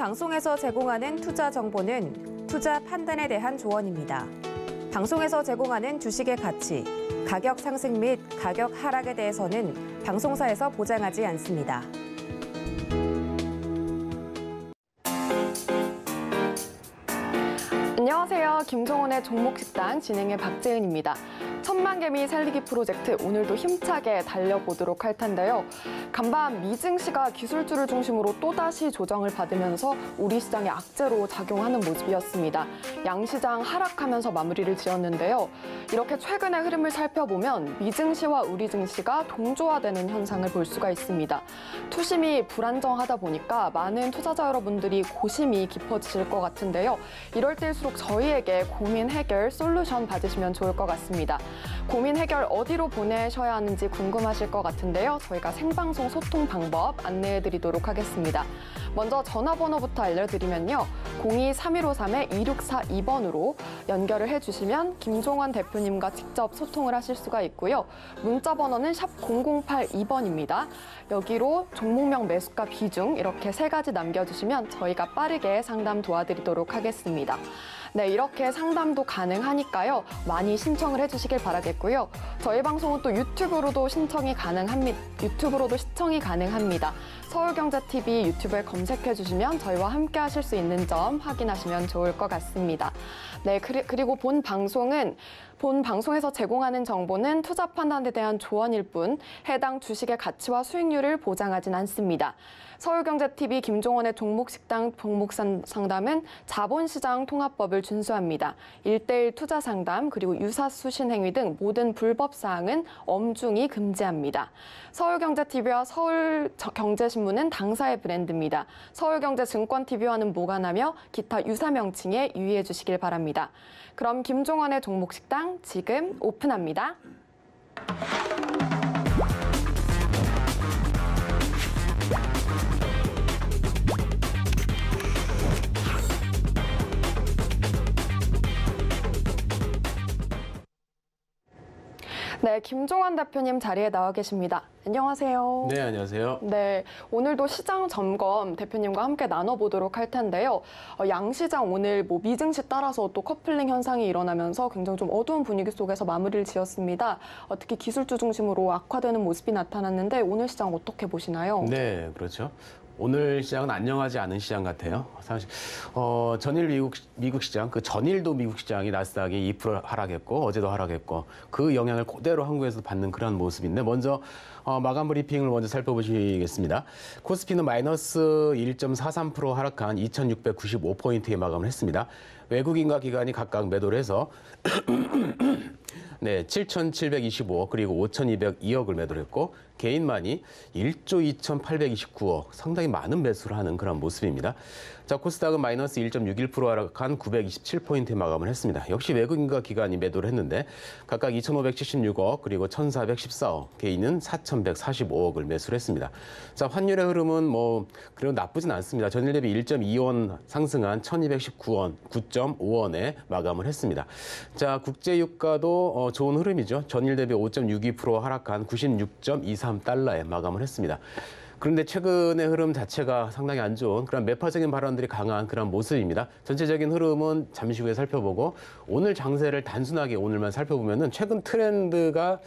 방송에서 제공하는 투자 정보는 투자 판단에 대한 조언입니다. 방송에서 제공하는 주식의 가치, 가격 상승 및 가격 하락에 대해서는 방송사에서 보장하지 않습니다. 안녕하세요. 김종원의 종목식당 진행의 박재은입니다. 천만 개미 살리기 프로젝트 오늘도 힘차게 달려보도록 할 텐데요. 간밤 미증씨가 기술주를 중심으로 또다시 조정을 받으면서 우리 시장에 악재로 작용하는 모습이었습니다. 양시장 하락하면서 마무리를 지었는데요. 이렇게 최근의 흐름을 살펴보면 미증씨와 우리증시가 동조화되는 현상을 볼 수가 있습니다. 투심이 불안정하다 보니까 많은 투자자 여러분들이 고심이 깊어지실 것 같은데요. 이럴 때일수록 저희에게 고민 해결 솔루션 받으시면 좋을 것 같습니다. 고민 해결 어디로 보내셔야 하는지 궁금하실 것 같은데요. 저희가 생방송 소통 방법 안내해 드리도록 하겠습니다. 먼저 전화번호부터 알려드리면요. 02-3153-2642번으로 연결을 해주시면 김종환 대표님과 직접 소통을 하실 수가 있고요. 문자 번호는 샵 0082번입니다. 여기로 종목명 매수가 비중 이렇게 세 가지 남겨주시면 저희가 빠르게 상담 도와드리도록 하겠습니다. 네, 이렇게 상담도 가능하니까요. 많이 신청을 해주시길 바라겠고요. 저희 방송은 또 유튜브로도 신청이 가능합니다. 유튜브로도 시청이 가능합니다. 서울경제TV 유튜브에 검색해 주시면 저희와 함께 하실 수 있는 점 확인하시면 좋을 것 같습니다. 네, 그리고 본 방송은 본 방송에서 제공하는 정보는 투자 판단에 대한 조언일 뿐 해당 주식의 가치와 수익률을 보장하진 않습니다. 서울경제TV 김종원의 종목식당 종목상담은 자본시장 통합법을 준수합니다. 1대1 투자 상담 그리고 유사수신 행위 등 모든 불법 사항은 엄중히 금지합니다. 서울경제TV와 서울경제신문은 당사의 브랜드입니다. 서울경제증권TV와는 무관하며 기타 유사 명칭에 유의해 주시길 바랍니다. 그럼 김종원의 종목식당 지금 오픈합니다. 네, 김종환 대표님 자리에 나와 계십니다. 안녕하세요. 네, 안녕하세요. 네, 오늘도 시장 점검 대표님과 함께 나눠보도록 할 텐데요. 어, 양 시장 오늘 뭐 미증시 따라서 또 커플링 현상이 일어나면서 굉장히 좀 어두운 분위기 속에서 마무리를 지었습니다. 어, 특히 기술주 중심으로 악화되는 모습이 나타났는데 오늘 시장 어떻게 보시나요? 네, 그렇죠. 오늘 시장은 안녕하지 않은 시장 같아요. 사실 어, 전일 미국 미국 시장 그 전일도 미국 시장이 나스닥이 2% 하락했고 어제도 하락했고 그 영향을 그대로 한국에서 받는 그런 모습인데 먼저 어, 마감 브리핑을 먼저 살펴보시겠습니다. 코스피는 마이너스 1.43% 하락한 2,695포인트에 마감을 했습니다. 외국인과 기관이 각각 매도를 해서 네, 7,725억 그리고 5,202억을 매도를 했고 개인만이 1조 2,829억 상당히 많은 매수를 하는 그런 모습입니다. 자 코스닥은 마이너스 1.61% 하락한 927포인트에 마감을 했습니다. 역시 외국인과 기관이 매도를 했는데 각각 2,576억 그리고 1,414억 개인은 4,145억을 매수를 했습니다. 자 환율의 흐름은 뭐 그래도 나쁘진 않습니다. 전일 대비 1.2원 상승한 1,219원 9.5원에 마감을 했습니다. 자 국제유가도 어, 좋은 흐름이죠. 전일 대비 5.62% 하락한 96.24 1.3달러에 마감을 했습니다. 그런데 최근의 흐름 자체가 상당히 안 좋은 그런 매파적인 발언들이 강한 그런 모습입니다. 전체적인 흐름은 잠시 후에 살펴보고 오늘 장세를 단순하게 오늘만 살펴보면은 최근 트렌드가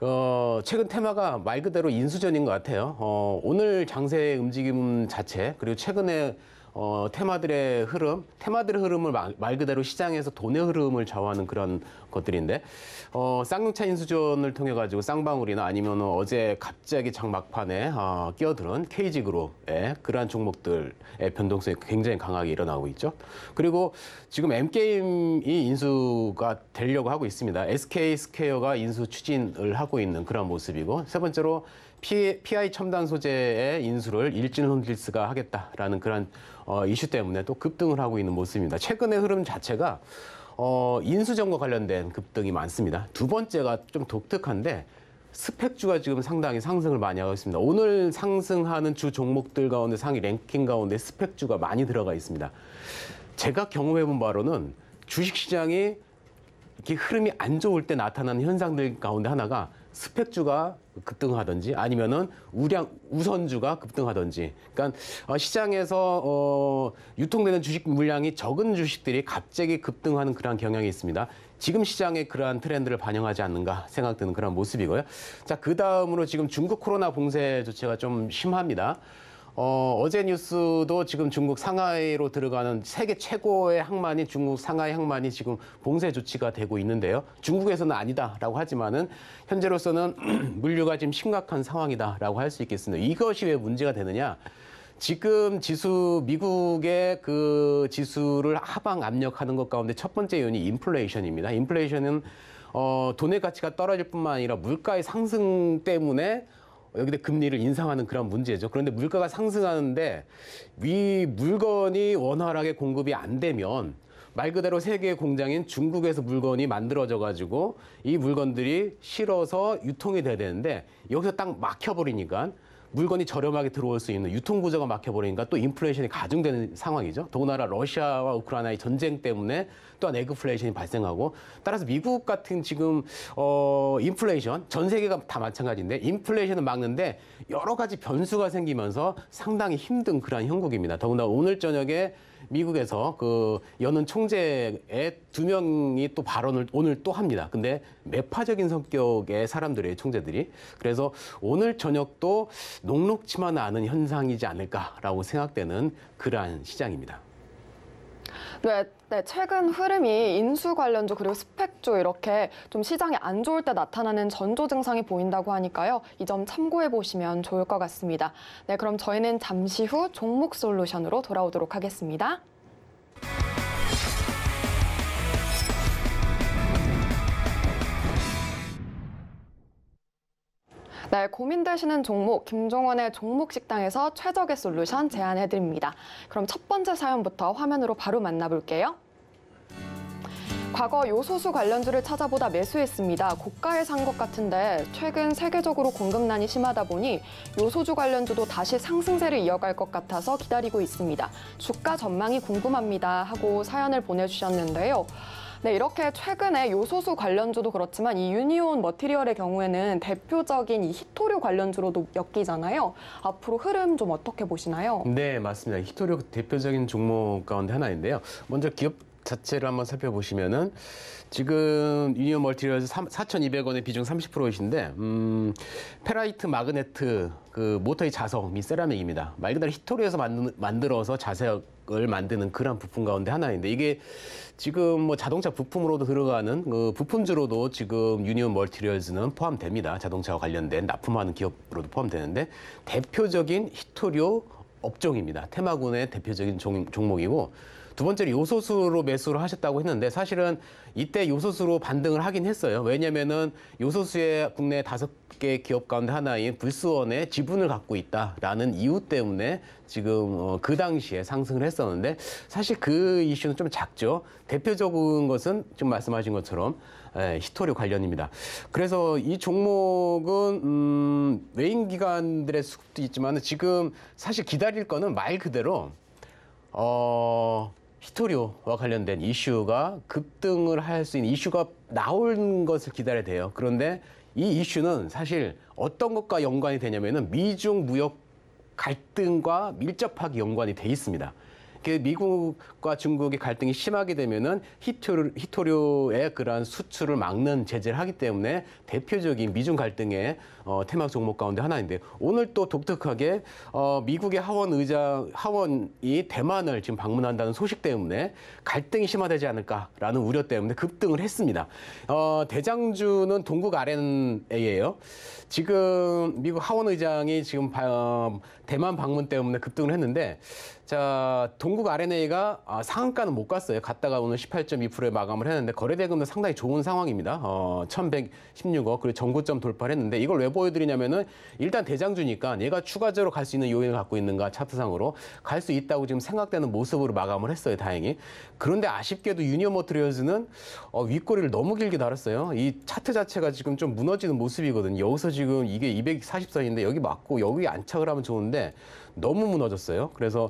어, 최근 테마가 말 그대로 인수전인 것 같아요. 어, 오늘 장세의 움직임 자체 그리고 최근에 어, 테마들의 흐름, 테마들의 흐름을 말, 그대로 시장에서 돈의 흐름을 좌우하는 그런 것들인데 어, 쌍용차 인수전을 통해 가지고 쌍방울이나 아니면 어제 갑자기 장막판에 어, 끼어들은 케이지 그룹의 그러한 종목들의 변동성이 굉장히 강하게 일어나고 있죠. 그리고 지금 M게임이 인수가 되려고 하고 있습니다. SK 스퀘어가 인수 추진을 하고 있는 그런 모습이고 세 번째로 PI 첨단 소재의 인수를 일진 홈딜스가 하겠다라는 그런 어, 이슈 때문에 또 급등을 하고 있는 모습입니다. 최근의 흐름 자체가 어, 인수점과 관련된 급등이 많습니다. 두 번째가 좀 독특한데 스펙주가 지금 상당히 상승을 많이 하고 있습니다. 오늘 상승하는 주 종목들 가운데 상위 랭킹 가운데 스펙주가 많이 들어가 있습니다. 제가 경험해 본 바로는 주식시장이 이렇게 흐름이 안 좋을 때 나타나는 현상들 가운데 하나가 스펙주가 급등하든지 아니면은 우량 우선주가 급등하든지 그러니까 어, 시장에서 어, 유통되는 주식 물량이 적은 주식들이 갑자기 급등하는 그런 경향이 있습니다. 지금 시장에 그러한 트렌드를 반영하지 않는가 생각되는 그런 모습이고요. 자, 그 다음으로 지금 중국 코로나 봉쇄 조치가 좀 심합니다. 어, 어제 뉴스도 지금 중국 상하이로 들어가는 세계 최고의 항만인 중국 상하이 항만이 지금 봉쇄 조치가 되고 있는데요. 중국에서는 아니다라고 하지만은 현재로서는 물류가 지금 심각한 상황이다라고 할 수 있겠습니다. 이것이 왜 문제가 되느냐? 지금 지수 미국의 그 지수를 하방 압력하는 것 가운데 첫 번째 요인이 인플레이션입니다. 인플레이션은 어, 돈의 가치가 떨어질 뿐만 아니라 물가의 상승 때문에 여기다 금리를 인상하는 그런 문제죠. 그런데 물가가 상승하는데 위 물건이 원활하게 공급이 안 되면 말 그대로 세계 공장인 중국에서 물건이 만들어져 가지고 이 물건들이 실어서 유통이 돼야 되는데 여기서 딱 막혀버리니까 물건이 저렴하게 들어올 수 있는 유통 구조가 막혀버리니까 또 인플레이션이 가중되는 상황이죠. 더군다나 러시아와 우크라이나의 전쟁 때문에 또한 에그플레이션이 발생하고 따라서 미국 같은 지금 어 인플레이션 전 세계가 다 마찬가지인데 인플레이션을 막는데 여러 가지 변수가 생기면서 상당히 힘든 그런 형국입니다. 더군다나 오늘 저녁에 미국에서 그 여는 총재의 두 명이 또 발언을 오늘 또 합니다. 근데 매파적인 성격의 사람들의 총재들이 그래서 오늘 저녁도 녹록치만 않은 현상이지 않을까라고 생각되는 그러한 시장입니다. 네, 네, 최근 흐름이 인수 관련주 그리고 스펙주 이렇게 좀 시장이 안 좋을 때 나타나는 전조 증상이 보인다고 하니까요. 이 점 참고해 보시면 좋을 것 같습니다. 네, 그럼 저희는 잠시 후 종목 솔루션으로 돌아오도록 하겠습니다. 날 고민되시는 종목 김종원의 종목식당에서 최적의 솔루션 제안해드립니다. 그럼 첫 번째 사연부터 화면으로 바로 만나볼게요. 과거 요소수 관련주를 찾아보다 매수했습니다. 고가에 산 것 같은데 최근 세계적으로 공급난이 심하다 보니 요소주 관련주도 다시 상승세를 이어갈 것 같아서 기다리고 있습니다. 주가 전망이 궁금합니다 하고 사연을 보내주셨는데요. 네, 이렇게 최근에 요소수 관련주도 그렇지만 이 유니온 머티리얼의 경우에는 대표적인 이 히토류 관련주로도 엮이잖아요. 앞으로 흐름 좀 어떻게 보시나요? 네, 맞습니다. 히토류 대표적인 종목 가운데 하나인데요. 먼저 기업 자체를 한번 살펴보시면은 지금 유니온 멀티리얼즈 4,200원의 비중 30%이신데 음, 페라이트 마그네트 그 모터의 자석 및 세라믹입니다. 말 그대로 히토리에서 만드, 만들어서 자석을 만드는 그런 부품 가운데 하나인데 이게 지금 뭐 자동차 부품으로도 들어가는 그 부품주로도 지금 유니온 멀티리얼즈는 포함됩니다. 자동차와 관련된 납품하는 기업으로도 포함되는데 대표적인 히토리오 업종입니다. 테마군의 대표적인 종, 종목이고 두 번째로 요소수로 매수를 하셨다고 했는데 사실은 이때 요소수로 반등을 하긴 했어요. 왜냐면은 요소수의 국내 다섯 개 기업 가운데 하나인 불스원의 지분을 갖고 있다라는 이유 때문에 지금 어, 그 당시에 상승을 했었는데 사실 그 이슈는 좀 작죠. 대표적인 것은 지금 말씀하신 것처럼 히토류 관련입니다. 그래서 이 종목은 음, 외인 기관들의 수급도 있지만 지금 사실 기다릴 거는 말 그대로 어, 히토리오와 관련된 이슈가 급등을 할 수 있는 이슈가 나온 것을 기다려야 돼요. 그런데 이 이슈는 사실 어떤 것과 연관이 되냐면은 미중 무역 갈등과 밀접하게 연관이 돼 있습니다. 미국과 중국의 갈등이 심하게 되면은 히토류, 히토리오의 그러한 수출을 막는 제재를 하기 때문에 대표적인 미중 갈등에 어, 테마 종목 가운데 하나인데 오늘 또 독특하게 어, 미국의 하원 의장 하원이 대만을 지금 방문한다는 소식 때문에 갈등이 심화되지 않을까라는 우려 때문에 급등을 했습니다. 어, 대장주는 동국 R&A예요. 지금 미국 하원 의장이 지금 바, 어, 대만 방문 때문에 급등을 했는데 자, 동국 R&A가 아, 상한가는 못 갔어요. 갔다가 오늘 18.2%에 마감을 했는데 거래대금도 상당히 좋은 상황입니다. 어, 1,116억 그리고 전고점 돌파를 했는데 이걸 외부 보여드리냐면은 일단 대장주니까 얘가 추가적으로갈 수 있는 요인을 갖고 있는가 차트상으로 갈 수 있다고 지금 생각되는 모습으로 마감을 했어요. 다행히. 그런데 아쉽게도 유니어 머트리얼즈는 어, 윗꼬리를 너무 길게 달았어요. 이 차트 자체가 지금 좀 무너지는 모습이거든요. 여기서 지금 이게 240선인데 여기 맞고 여기 안착을 하면 좋은데 너무 무너졌어요. 그래서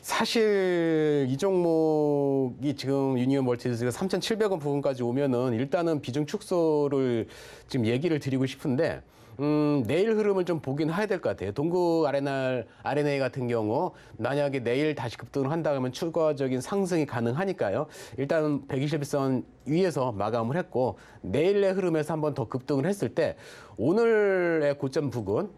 사실 이 종목이 지금 유니머트리티즈가 3,700원 부분까지 오면은 일단은 비중 축소를 지금 얘기를 드리고 싶은데 음, 내일 흐름을 좀 보긴 해야 될 것 같아요. 동구 RNR, RNA 같은 경우 만약에 내일 다시 급등을 한다 그러면 추가적인 상승이 가능하니까요. 일단 121선 위에서 마감을 했고 내일의 흐름에서 한 번 더 급등을 했을 때 오늘의 고점 부근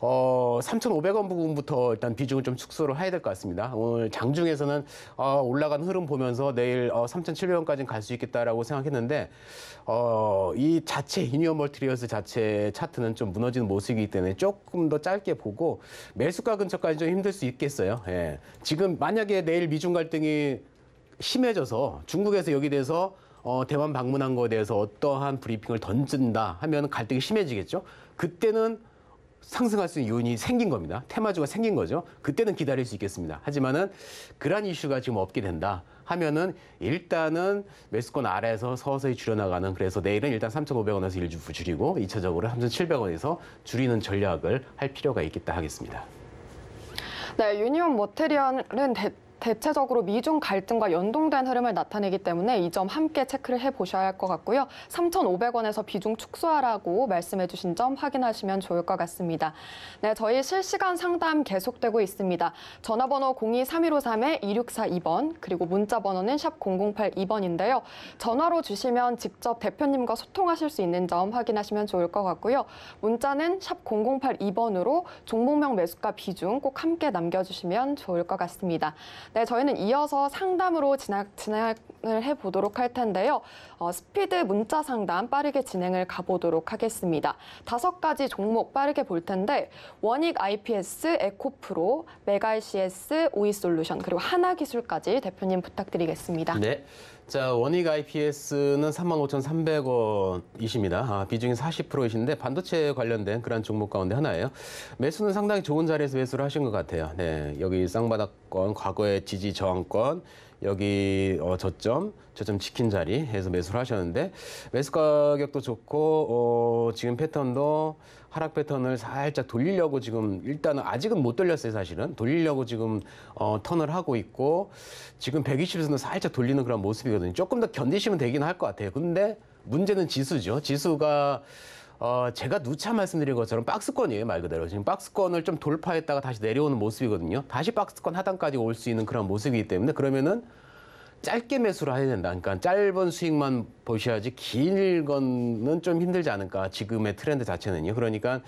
어 3,500원 부근부터 일단 비중을 좀 축소를 해야 될 것 같습니다. 오늘 장중에서는 어, 올라간 흐름 보면서 내일 어, 3,700원까지 갈 수 있겠다라고 생각했는데 어, 이 자체 이니어 멀트리어스 자체 차트는 좀 무너지는 모습이기 때문에 조금 더 짧게 보고 매수가 근처까지 좀 힘들 수 있겠어요. 예. 지금 만약에 내일 미중 갈등이 심해져서 중국에서 여기 대해서 어, 대만 방문한 거에 대해서 어떠한 브리핑을 던진다 하면 갈등이 심해지겠죠. 그때는 상승할 수 있는 요인이 생긴 겁니다. 테마주가 생긴 거죠. 그때는 기다릴 수 있겠습니다. 하지만은 그러한 이슈가 지금 없게 된다 하면은 일단은 매수권 아래에서 서서히 줄여나가는 그래서 내일은 일단 3,500원에서 일주부 줄이고 2차적으로 3,700원에서 줄이는 전략을 할 필요가 있겠다 하겠습니다. 네, 유니온 모테리얼은 대... 대체적으로 미중 갈등과 연동된 흐름을 나타내기 때문에 이 점 함께 체크를 해보셔야 할 것 같고요. 3,500원에서 비중 축소하라고 말씀해 주신 점 확인하시면 좋을 것 같습니다. 네, 저희 실시간 상담 계속되고 있습니다. 전화번호 023153-2642번 그리고 문자 번호는 샵 0082번인데요. 전화로 주시면 직접 대표님과 소통하실 수 있는 점 확인하시면 좋을 것 같고요. 문자는 샵 0082번으로 종목명 매수가 비중 꼭 함께 남겨주시면 좋을 것 같습니다. 네, 저희는 이어서 상담으로 진학, 진행을 해보도록 할 텐데요. 어, 스피드 문자 상담 빠르게 진행을 가보도록 하겠습니다. 다섯 가지 종목 빠르게 볼 텐데 원익 IPS, 에코프로, 메갈 CS, 오이솔루션 그리고 하나기술까지 대표님 부탁드리겠습니다. 네. 자, 원익 IPS는 35,300원이십니다. 아, 비중이 40%이신데 반도체 관련된 그런 종목 가운데 하나예요. 매수는 상당히 좋은 자리에서 매수를 하신 것 같아요. 네, 여기 쌍바닥권, 과거의 지지 저항권, 여기 어, 저점, 저점 지킨 자리 에서 매수를 하셨는데 매수 가격도 좋고 어, 지금 패턴도 하락 패턴을 살짝 돌리려고 지금 일단은 아직은 못 돌렸어요 사실은 돌리려고 지금 어, 턴을 하고 있고 지금 1 2 0서는 살짝 돌리는 그런 모습이거든요. 조금 더 견디시면 되긴 할 것 같아요. 근데 문제는 지수죠. 지수가 어, 제가 누차 말씀드린 것처럼 박스권이에요 말 그대로 지금 박스권을 좀 돌파했다가 다시 내려오는 모습이거든요. 다시 박스권 하단까지 올 수 있는 그런 모습이기 때문에 그러면은 짧게 매수를 해야 된다. 그러니까 짧은 수익만 보셔야지 길건은좀 힘들지 않을까. 지금의 트렌드 자체는요. 그러니까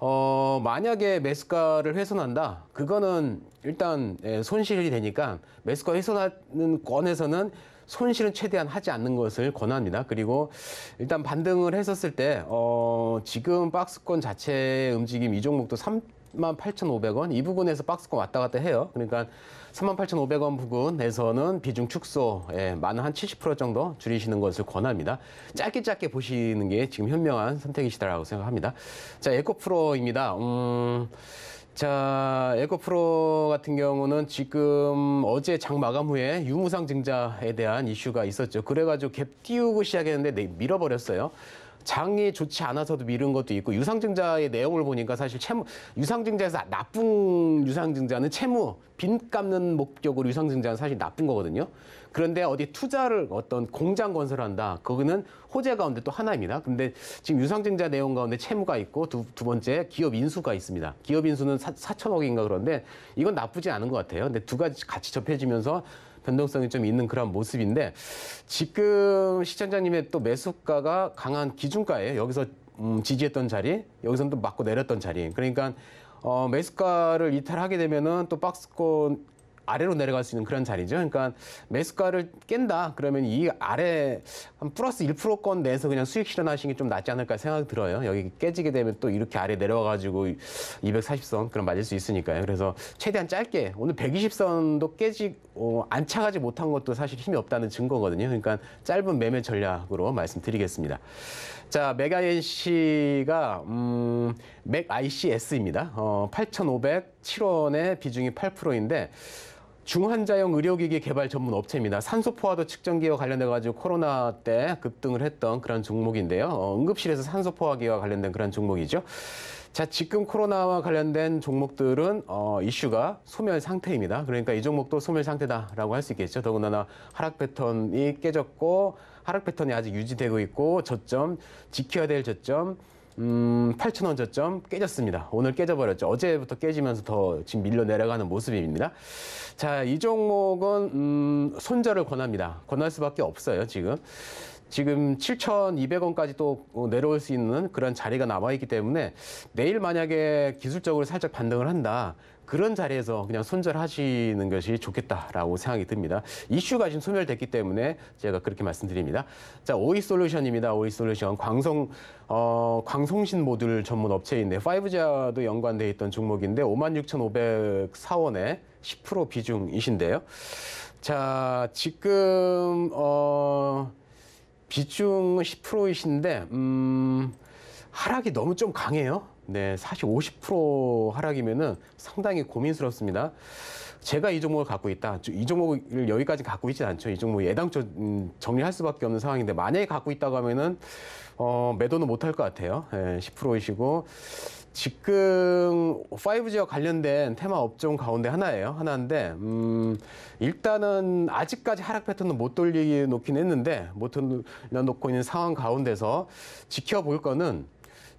어 만약에 매수가를 훼손한다. 그거는 일단 예, 손실이 되니까 매수가 훼손하는 건에서는 손실은 최대한 하지 않는 것을 권합니다. 그리고 일단 반등을 했었을 때 어, 지금 박스권 자체의 움직임 이 종목도 3 38,500원 이 부근에서 박스권 왔다 갔다 해요. 그러니까 38,500원 부근에서는 비중 축소 예, 만한 70% 정도 줄이시는 것을 권합니다. 짧게 짧게 보시는 게 지금 현명한 선택이시다라고 생각합니다. 자, 에코프로입니다. 음... 자, 에코프로 같은 경우는 지금 어제 장 마감 후에 유무상 증자에 대한 이슈가 있었죠. 그래가지고 갭 띄우고 시작했는데 네, 밀어버렸어요. 장이 좋지 않아서도 미룬 것도 있고 유상증자의 내용을 보니까 사실 채무 유상증자에서 나쁜 유상증자는 채무 빚 갚는 목적으로 유상증자는 사실 나쁜 거거든요. 그런데 어디 투자를 어떤 공장 건설한다. 거기는 호재 가운데 또 하나입니다. 근데 지금 유상증자 내용 가운데 채무가 있고 두, 두 번째 기업 인수가 있습니다. 기업 인수는 사, 4천억인가 그런데 이건 나쁘지 않은 것 같아요. 근데 두 가지 같이 접해지면서 변동성이 좀 있는 그런 모습인데 지금 시청자님의 또 매수가가 강한 기준가예요. 여기서 음, 지지했던 자리, 여기서는 또 맞고 내렸던 자리. 그러니까 어, 매수가를 이탈하게 되면은 또 박스권 아래로 내려갈 수 있는 그런 자리죠. 그러니까 매수가를 깬다 그러면 이 아래 한 플러스 1권 내에서 그냥 수익 실현하시는 게 좀 낫지 않을까 생각이 들어요. 여기 깨지게 되면 또 이렇게 아래 내려와가지고 240선 그럼 맞을 수 있으니까요. 그래서 최대한 짧게 오늘 120선도 깨지 어, 안 차가지 못한 것도 사실 힘이 없다는 증거거든요. 그러니까 짧은 매매 전략으로 말씀드리겠습니다. 자, 음, 맥 i 씨가 음, 맥ICS입니다. 아 어, 8,507원의 비중이 8%인데 중환자용 의료기기 개발 전문 업체입니다. 산소 포화도 측정기와 관련돼 가지고 코로나 때 급등을 했던 그런 종목인데요. 어, 응급실에서 산소 포화기와 관련된 그런 종목이죠. 자, 지금 코로나와 관련된 종목들은 어, 이슈가 소멸 상태입니다. 그러니까 이 종목도 소멸 상태다라고 할 수 있겠죠. 더군다나 하락 패턴이 깨졌고 하락 패턴이 아직 유지되고 있고 저점 지켜야 될 저점 음, 8,000원 저점 깨졌습니다. 오늘 깨져버렸죠. 어제부터 깨지면서 더 지금 밀려 내려가는 모습입니다. 자, 이 종목은 음, 손절을 권합니다. 권할 수밖에 없어요, 지금. 지금 7,200원까지 또 내려올 수 있는 그런 자리가 남아있기 때문에 내일 만약에 기술적으로 살짝 반등을 한다. 그런 자리에서 그냥 손절하시는 것이 좋겠다라고 생각이 듭니다. 이슈가 지금 소멸됐기 때문에 제가 그렇게 말씀드립니다. 자, 오이 솔루션입니다. 오이 솔루션 광성 어, 광송신 모듈 전문 업체인데 5G와도 연관돼 있던 종목인데 56,504원에 10% 비중이신데요. 자, 지금 어 비중 10%이신데 음 하락이 너무 좀 강해요. 네, 사실 50% 하락이면은 상당히 고민스럽습니다. 제가 이 종목을 갖고 있다. 이 종목을 여기까지 갖고 있진 않죠. 이 종목 예당 초 음, 정리할 수밖에 없는 상황인데 만약에 갖고 있다고 하면은 어, 매도는 못할 것 같아요. 예, 10%이시고 지금 5G와 관련된 테마 업종 가운데 하나예요. 하나인데 음, 일단은 아직까지 하락 패턴은 못 돌리기 놓긴 했는데 못 돌려 놓고 있는 상황 가운데서 지켜볼 거는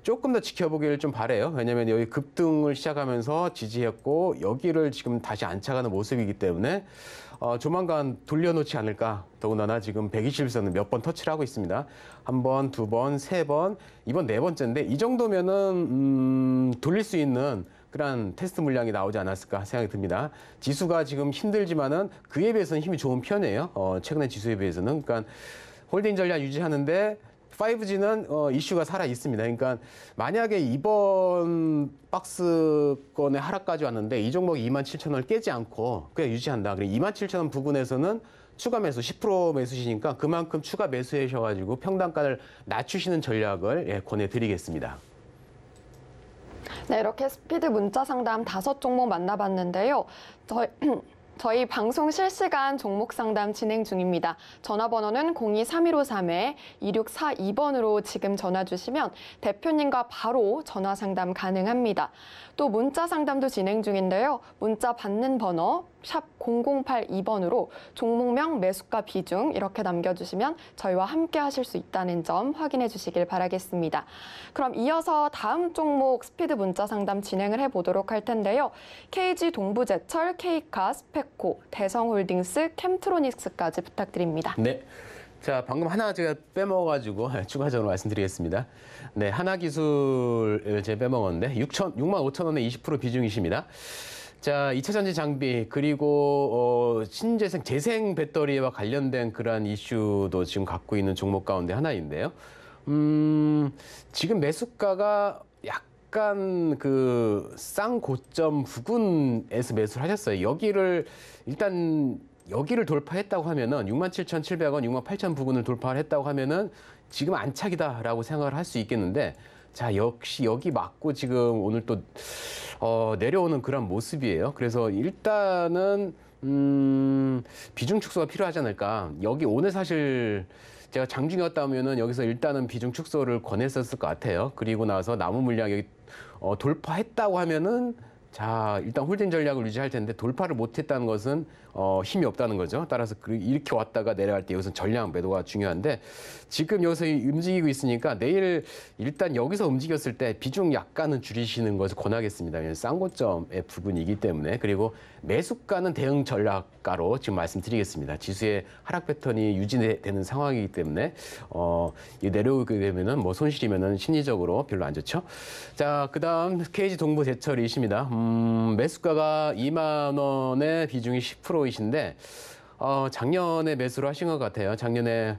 조금 더 지켜보기를 좀 바래요. 왜냐하면 여기 급등을 시작하면서 지지했고 여기를 지금 다시 안착하는 모습이기 때문에 어, 조만간 돌려놓지 않을까. 더군다나 지금 120선은 몇 번 터치를 하고 있습니다. 한 번, 두 번, 세 번, 이번 네 번째인데 이 정도면은 음, 돌릴 수 있는 그런 테스트 물량이 나오지 않았을까 생각이 듭니다. 지수가 지금 힘들지만은 그에 비해서는 힘이 좋은 편이에요. 어, 최근에 지수에 비해서는. 그러니까 홀딩 전략 유지하는데 5G는 어, 이슈가 살아 있습니다. 그러니까 만약에 이번 박스권의 하락까지 왔는데 이 종목 2만 7천 원을 깨지 않고 그냥 유지한다. 그래 2만 7천 원 부근에서는 추가 매수 10% 매수시니까 그만큼 추가 매수해셔가지고 평단가를 낮추시는 전략을 예, 권해드리겠습니다. 네, 이렇게 스피드 문자 상담 다섯 종목 만나봤는데요. 저희... 저희 방송 실시간 종목 상담 진행 중입니다. 전화번호는 023153-2642번으로 지금 전화 주시면 대표님과 바로 전화 상담 가능합니다. 또 문자 상담도 진행 중인데요. 문자 받는 번호 샵 0082번으로 종목명 매수가 비중 이렇게 남겨주시면 저희와 함께 하실 수 있다는 점 확인해 주시길 바라겠습니다. 그럼 이어서 다음 종목 스피드 문자 상담 진행을 해보도록 할 텐데요. KG 동부제철, 케이카, 스펙코, 대성홀딩스, 캠트로닉스까지 부탁드립니다. 네. 자, 방금 하나 제가 빼먹어가지고 추가적으로 말씀드리겠습니다. 네, 하나 기술을 제가 빼먹었는데 6천, 6만 5천 원에 20% 비중이십니다. 자, 2차 전지 장비 그리고 어, 신재생 재생 배터리와 관련된 그러한 이슈도 지금 갖고 있는 종목 가운데 하나인데요. 음, 지금 매수가가 약간 그쌍 고점 부근에서 매수를 하셨어요. 여기를 일단 여기를 돌파했다고 하면은 67,700원, 68,000 부근을 돌파를 했다고 하면은 지금 안착이다라고 생각을 할 수 있겠는데 자, 역시 여기 맞고 지금 오늘 또 어, 내려오는 그런 모습이에요. 그래서 일단은 음, 비중 축소가 필요하지 않을까. 여기 오늘 사실 제가 장중이었다면은 여기서 일단은 비중 축소를 권했었을 것 같아요. 그리고 나서 나무 물량 여기 어, 돌파했다고 하면은 자, 일단 홀딩 전략을 유지할 텐데 돌파를 못했다는 것은 어, 힘이 없다는 거죠. 따라서 그 이렇게 왔다가 내려갈 때 여기서 전략 매도가 중요한데 지금 여기서 움직이고 있으니까 내일 일단 여기서 움직였을 때 비중 약간은 줄이시는 것을 권하겠습니다. 쌍 고점의 부분이기 때문에 그리고 매수가는 대응 전략가로 지금 말씀드리겠습니다. 지수의 하락 패턴이 유지되는 상황이기 때문에 어, 내려오게 되면은 뭐 손실이면은 심리적으로 별로 안 좋죠. 자, 그다음 KG 동부 제철 이십니다. 음, 매수가가 2만 원에 비중이 10%이신데 어, 작년에 매수를 하신 것 같아요. 작년에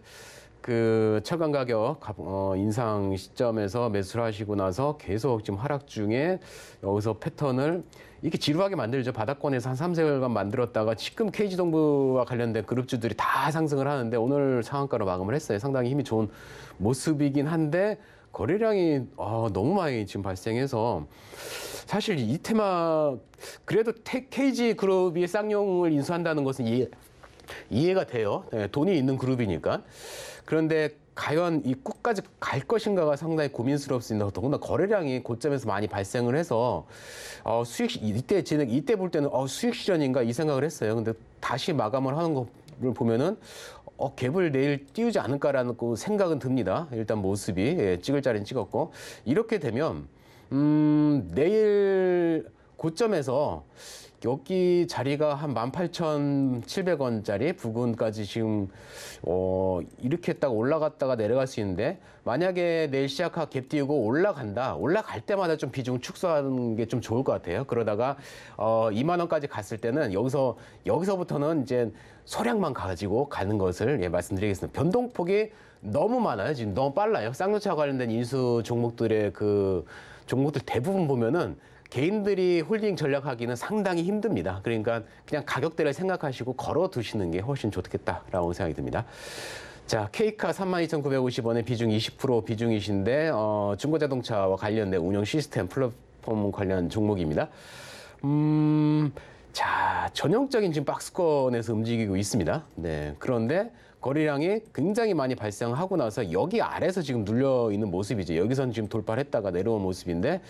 그 철강 가격 어, 인상 시점에서 매수를 하시고 나서 계속 지금 하락 중에 여기서 패턴을 이렇게 지루하게 만들죠. 바닥권에서 한 3세월간 만들었다가 지금 KG동부와 관련된 그룹주들이 다 상승을 하는데 오늘 상한가로 마감을 했어요. 상당히 힘이 좋은 모습이긴 한데 거래량이 어, 너무 많이 지금 발생해서 사실 이 테마 그래도 KG 그룹이 쌍용을 인수한다는 것은 이해, 이해가 돼요. 네, 돈이 있는 그룹이니까. 그런데 과연 이 끝까지 갈 것인가가 상당히 고민스럽습니다. 더군다나 거래량이 고점에서 많이 발생을 해서 어, 수익 이때 진행 이때 볼 때는 어, 수익 실현인가 이 생각을 했어요. 근데 다시 마감을 하는 거를 보면은 어, 갭을 내일 띄우지 않을까라는 그 생각은 듭니다. 일단 모습이 예, 찍을 자리는 찍었고 이렇게 되면 음, 내일 고점에서 여기 자리가 한 18,700원짜리 부근까지 지금 어 이렇게 딱 올라갔다가 내려갈 수 있는데 만약에 내일 시작하 갭 띄우고 올라간다. 올라갈 때마다 좀 비중 축소하는 게 좀 좋을 것 같아요. 그러다가 어 2만 원까지 갔을 때는 여기서 여기서부터는 이제 소량만 가지고 가는 것을 예 말씀드리겠습니다. 변동폭이 너무 많아요. 지금 너무 빨라요. 쌍용차 관련된 인수 종목들의 그 종목들 대부분 보면은 개인들이 홀딩 전략하기는 상당히 힘듭니다. 그러니까 그냥 가격대를 생각하시고 걸어두시는 게 훨씬 좋겠다라고 생각이 듭니다. 자, 케이카 32,950원의 비중 20% 비중이신데 어, 중고자동차와 관련된 운영 시스템 플랫폼 관련 종목입니다. 음, 자, 전형적인 지금 박스권에서 움직이고 있습니다. 네, 그런데 거래량이 굉장히 많이 발생하고 나서 여기 아래서 지금 눌려 있는 모습이죠. 여기선 지금 돌파 했다가 내려온 모습인데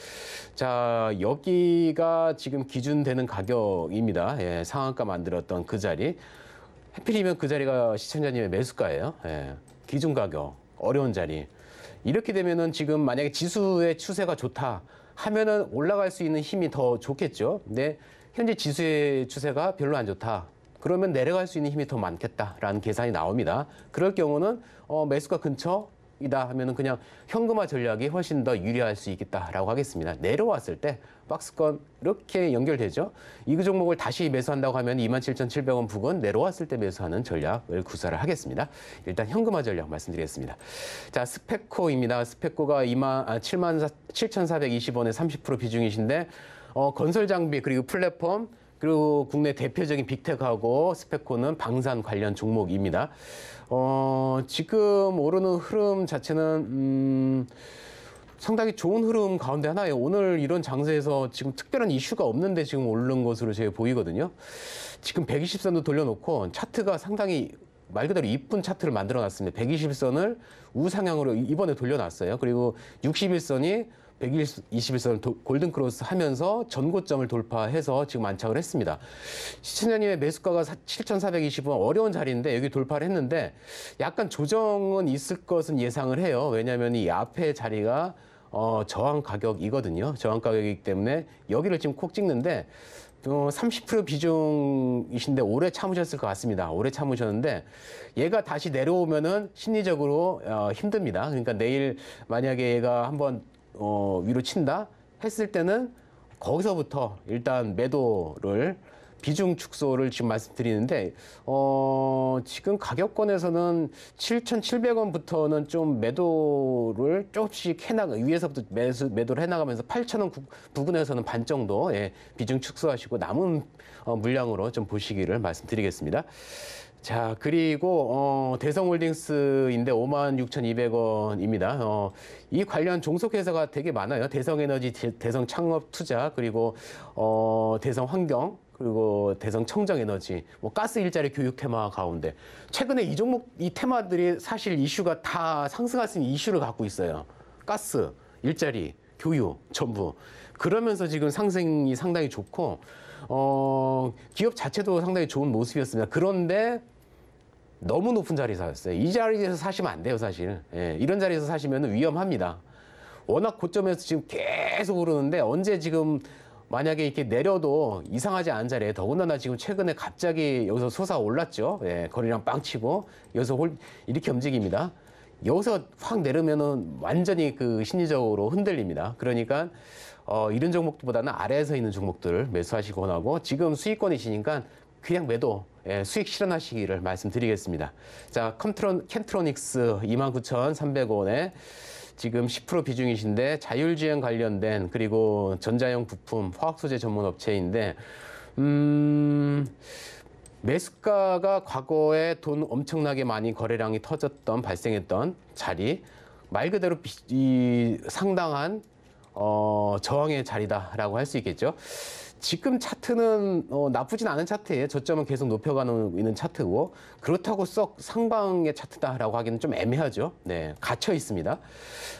자 여기가 지금 기준되는 가격입니다. 예, 상한가 만들었던 그 자리. 해필이면그 자리가 시청자님의 매수가예요. 예, 기준 가격 어려운 자리. 이렇게 되면은 지금 만약에 지수의 추세가 좋다 하면은 올라갈 수 있는 힘이 더 좋겠죠. 근데 현재 지수의 추세가 별로 안 좋다. 그러면 내려갈 수 있는 힘이 더 많겠다라는 계산이 나옵니다. 그럴 경우는 어, 매수가 근처 이다 하면은 그냥 현금화 전략이 훨씬 더 유리할 수 있겠다라고 하겠습니다. 내려왔을 때 박스권 이렇게 연결되죠. 이 그 종목을 다시 매수한다고 하면 27,700원 부근 내려왔을 때 매수하는 전략을 구사를 하겠습니다. 일단 현금화 전략 말씀드리겠습니다. 자, 스펙코입니다. 스펙코가 2만 아, 7만 7,420원에 30% 비중이신데 어, 건설 장비 그리고 플랫폼 그리고 국내 대표적인 빅테크하고 스펙코는 방산 관련 종목입니다. 어, 지금 오르는 흐름 자체는 음, 상당히 좋은 흐름 가운데 하나예요. 오늘 이런 장세에서 지금 특별한 이슈가 없는데 지금 오른 것으로 제가 보이거든요. 지금 120선도 돌려놓고 차트가 상당히 말 그대로 이쁜 차트를 만들어 놨습니다. 120선을 우상향으로 이번에 돌려놨어요. 그리고 61선이 121선을 골든크로스 하면서 전고점을 돌파해서 지금 안착을 했습니다. 시청자님의 매수가가 7,420원 어려운 자리인데 여기 돌파를 했는데 약간 조정은 있을 것은 예상을 해요. 왜냐하면 이 앞에 자리가 어, 저항 가격이거든요. 저항 가격이기 때문에 여기를 지금 콕 찍는데 어, 30% 비중이신데 오래 참으셨을 것 같습니다. 오래 참으셨는데 얘가 다시 내려오면은 심리적으로 어, 힘듭니다. 그러니까 내일 만약에 얘가 한번 어, 위로 친다 했을 때는 거기서부터 일단 매도를 비중 축소를 지금 말씀드리는데 어, 지금 가격권에서는 7,700원부터는 좀 매도를 조금씩 해나가 위에서부터 매수, 매도를 해나가면서 8,000원 부근에서는 반 정도 예, 비중 축소하시고 남은 어, 물량으로 좀 보시기를 말씀드리겠습니다. 자, 그리고 어, 대성홀딩스인데 56,200원입니다. 어, 이 관련 종속회사가 되게 많아요. 대성에너지, 대성 창업투자, 그리고 어, 대성 환경, 그리고 대성 청정 에너지, 뭐 가스 일자리 교육 테마 가운데 최근에 이 종목 이 테마들이 사실 이슈가 다 상승할 수 있는 이슈를 갖고 있어요. 가스, 일자리, 교육 전부 그러면서 지금 상승이 상당히 좋고 어 기업 자체도 상당히 좋은 모습이었습니다. 그런데 너무 높은 자리 에 사셨어요. 이 자리에서 사시면 안 돼요, 사실. 예, 이런 자리에서 사시면 위험합니다. 워낙 고점에서 지금 계속 오르는데 언제 지금 만약에 이렇게 내려도 이상하지 않은 자리에 더군다나 지금 최근에 갑자기 여기서 솟아 올랐죠. 예, 거리랑 빵 치고 여기서 홀, 이렇게 움직입니다. 여기서 확내려면은 완전히 그 심리적으로 흔들립니다. 그러니까 어, 이런 종목보다는 들 아래에서 있는 종목들을 매수하시곤하고 지금 수익권이시니까 그냥 매도 예, 수익 실현하 시기를 말씀드리겠습니다. 자, 컴트론, 캔트로닉스 29,300원에 지금 10% 비중이신데 자율주행 관련된 그리고 전자형 부품, 화학소재 전문 업체인데 음... 매수가가 과거에 돈 엄청나게 많이 거래량이 터졌던 발생했던 자리 말 그대로 비, 이 상당한 어, 저항의 자리다라고 할 수 있겠죠. 지금 차트는 어, 나쁘진 않은 차트예요. 저점은 계속 높여가는 있는 차트고 그렇다고 썩 상방의 차트다라고 하기는 좀 애매하죠. 네, 갇혀 있습니다.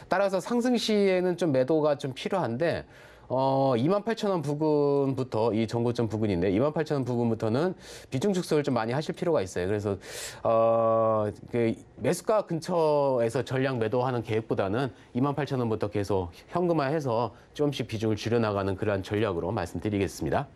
따라서 상승 시에는 좀 매도가 좀 필요한데 어, 28,000원 부근부터 이 전고점 부근인데 28,000원 부근부터는 비중 축소를 좀 많이 하실 필요가 있어요. 그래서 어, 그 매수가 근처에서 전량 매도하는 계획보다는 28,000원부터 계속 현금화해서 조금씩 비중을 줄여나가는 그러한 전략으로 말씀드리겠습니다.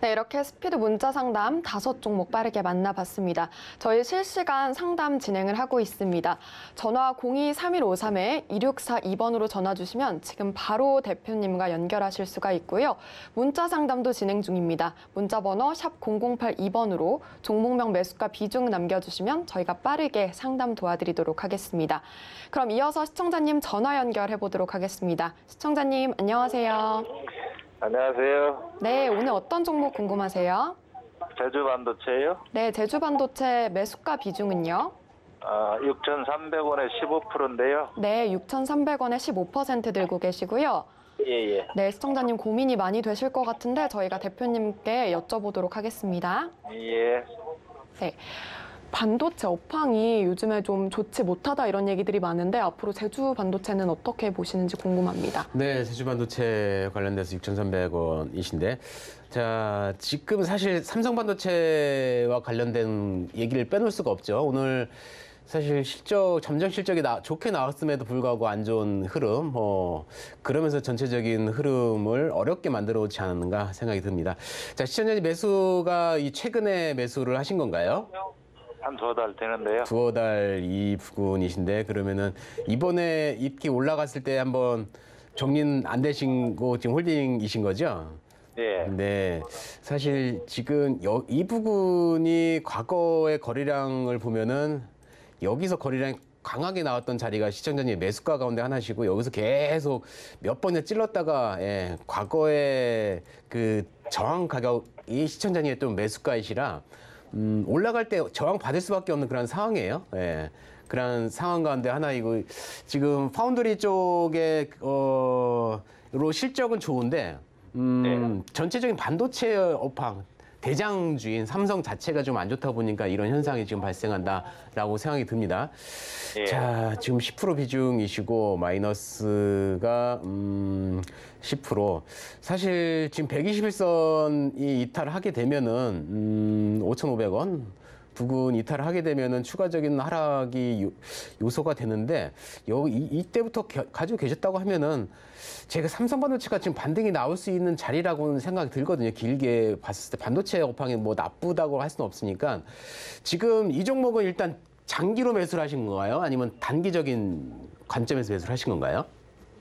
네, 이렇게 스피드 문자 상담 다섯 종목 빠르게 만나봤습니다. 저희 실시간 상담 진행을 하고 있습니다. 전화 023153-2642번으로 전화 주시면 지금 바로 대표님과 연결하실 수가 있고요. 문자 상담도 진행 중입니다. 문자 번호 샵 0082번으로 종목명 매수가 비중 남겨주시면 저희가 빠르게 상담 도와드리도록 하겠습니다. 그럼 이어서 시청자님 전화 연결해 보도록 하겠습니다. 시청자님 안녕하세요. 안녕하세요. 네, 오늘 어떤 종목 궁금하세요? 제주 반도체요? 네, 제주 반도체 매수가 비중은요? 아, 6,300원에 15%인데요. 네, 6,300원에 15% 들고 계시고요. 예, 예. 네, 시청자님 고민이 많이 되실 것 같은데 저희가 대표님께 여쭤보도록 하겠습니다. 예. 네. 반도체 업황이 요즘에 좀 좋지 못하다 이런 얘기들이 많은데 앞으로 제주 반도체는 어떻게 보시는지 궁금합니다. 네, 제주 반도체 관련돼서 6,300원이신데 자, 지금 사실 삼성 반도체와 관련된 얘기를 빼놓을 수가 없죠. 오늘 사실 실적 잠정 실적이 나, 좋게 나왔음에도 불구하고 안 좋은 흐름 뭐 그러면서 전체적인 흐름을 어렵게 만들어 오지 않았는가 생각이 듭니다. 자 시청자님 매수가 이 최근에 매수를 하신 건가요? 한 두어 달 되는데요. 두어 달 이 부근이신데 그러면은 이번에 입기 올라갔을 때 한번 정리는 안 되신 거 지금 홀딩이신 거죠? 네. 네. 사실 지금 여, 이부분이 과거의 거래량을 보면은 여기서 거래량 강하게 나왔던 자리가 시청자님 매수가 가운데 하나시고 여기서 계속 몇 번에 찔렀다가 예, 과거의 그 저항 가격이 시청자님의 또 매수가이시라 음, 올라갈 때 저항받을 수밖에 없는 그런 상황이에요. 예. 그런 상황 가운데 하나이고 지금 파운드리 쪽에 어,로 실적은 좋은데 음, 네. 전체적인 반도체 업황 대장주인 삼성 자체가 좀 안 좋다 보니까 이런 현상이 지금 발생한다라고 생각이 듭니다. 예. 자, 지금 10% 비중이시고 마이너스가 음 10%. 사실 지금 121선이 이탈하게 되면은 음 5,500원 부근 이탈을 하게 되면은 추가적인 하락이 요, 소가 되는데 여기 이, 때부터 가지고 계셨다고 하면은 제가 삼성반도체가 지금 반등이 나올 수 있는 자리라고는 생각이 들거든요. 길게 봤을 때 반도체 업황이 뭐 나쁘다고 할 수는 없으니까 지금 이 종목은 일단 장기로 매수를 하신 건가요? 아니면 단기적인 관점에서 매수를 하신 건가요?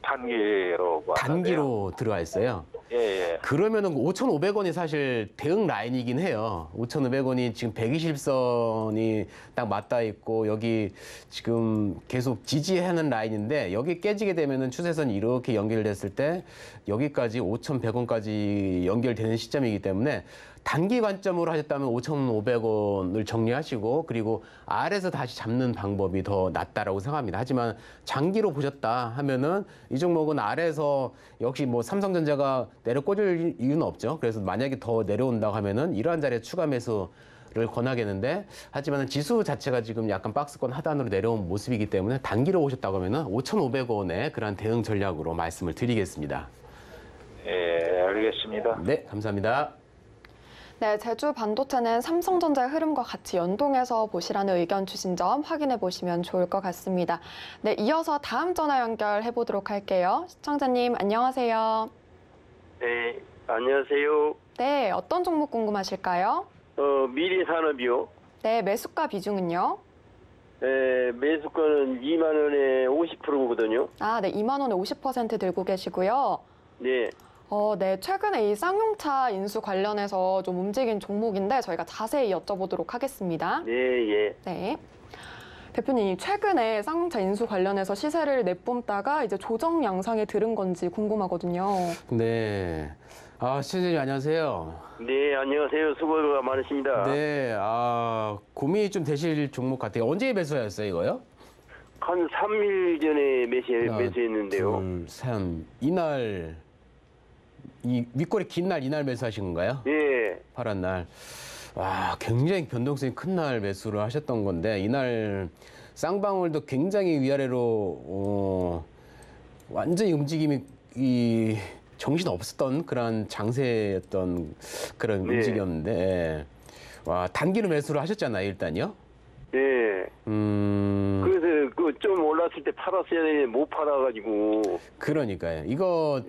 단기로 단기로 들어와 있어요. 예, 예. 그러면은 5,500원이 사실 대응 라인이긴 해요. 5,500원이 지금 120선이 딱 맞닿아 있고 여기 지금 계속 지지하는 라인인데 여기 깨지게 되면은 추세선이 이렇게 연결됐을 때 여기까지 5,100원까지 연결되는 시점이기 때문에 단기 관점으로 하셨다면 5,500원을 정리하시고 그리고 아래서 에 다시 잡는 방법이 더 낫다라고 생각합니다. 하지만 장기로 보셨다 하면은 이 종목은 아래서 에 역시 뭐 삼성전자가 내려 꽂을 이유는 없죠. 그래서 만약에 더 내려온다고 하면은 이러한 자리에 추가 매수 를 권하겠는데 하지만 지수 자체가 지금 약간 박스권 하단으로 내려온 모습이기 때문에 단기로 오셨다고 하면은 5,500원의 그런 대응 전략으로 말씀을 드리겠습니다. 예, 알겠습니다. 네, 감사합니다. 네, 제주 반도체는 삼성전자의 흐름과 같이 연동해서 보시라는 의견 주신 점 확인해 보시면 좋을 것 같습니다. 네, 이어서 다음 전화 연결해 보도록 할게요. 시청자님, 안녕하세요. 네, 안녕하세요. 네, 어떤 종목 궁금하실까요? 어, 미래 산업이요. 네, 매수가 비중은요? 네, 매수가는 2만 원에 50%거든요. 아, 네, 2만 원에 50% 들고 계시고요. 네. 어, 네. 최근에 이 쌍용차 인수 관련해서 좀 움직인 종목인데 저희가 자세히 여쭤보도록 하겠습니다. 네, 예. 네. 대표님, 최근에 쌍용차 인수 관련해서 시세를 내뿜다가 이제 조정 양상에 들은 건지 궁금하거든요. 네. 아, 시청자님 안녕하세요. 네, 안녕하세요. 수고가 많으십니다. 네, 아, 고민이 좀 되실 종목 같아요. 언제 매수하셨어요, 이거요? 한 3일 전에 매수, 아, 매수했는데요. 3. 이날 이 윗골이 긴날 이날 매수하신 건가요? 예. 파란 날. 와 굉장히 변동성이 큰 날 매수를 하셨던 건데 이날 쌍방울도 굉장히 위아래로 어, 완전히 움직임이 이 정신 없었던 그런 장세였던 그런 예. 네. 움직이었는데 예. 와 단기로 매수를 하셨잖아요 일단요. 예. 음. 그래서 그 좀 올랐을 때 팔았어야 되는데 못 팔아가지고. 그러니까요. 이거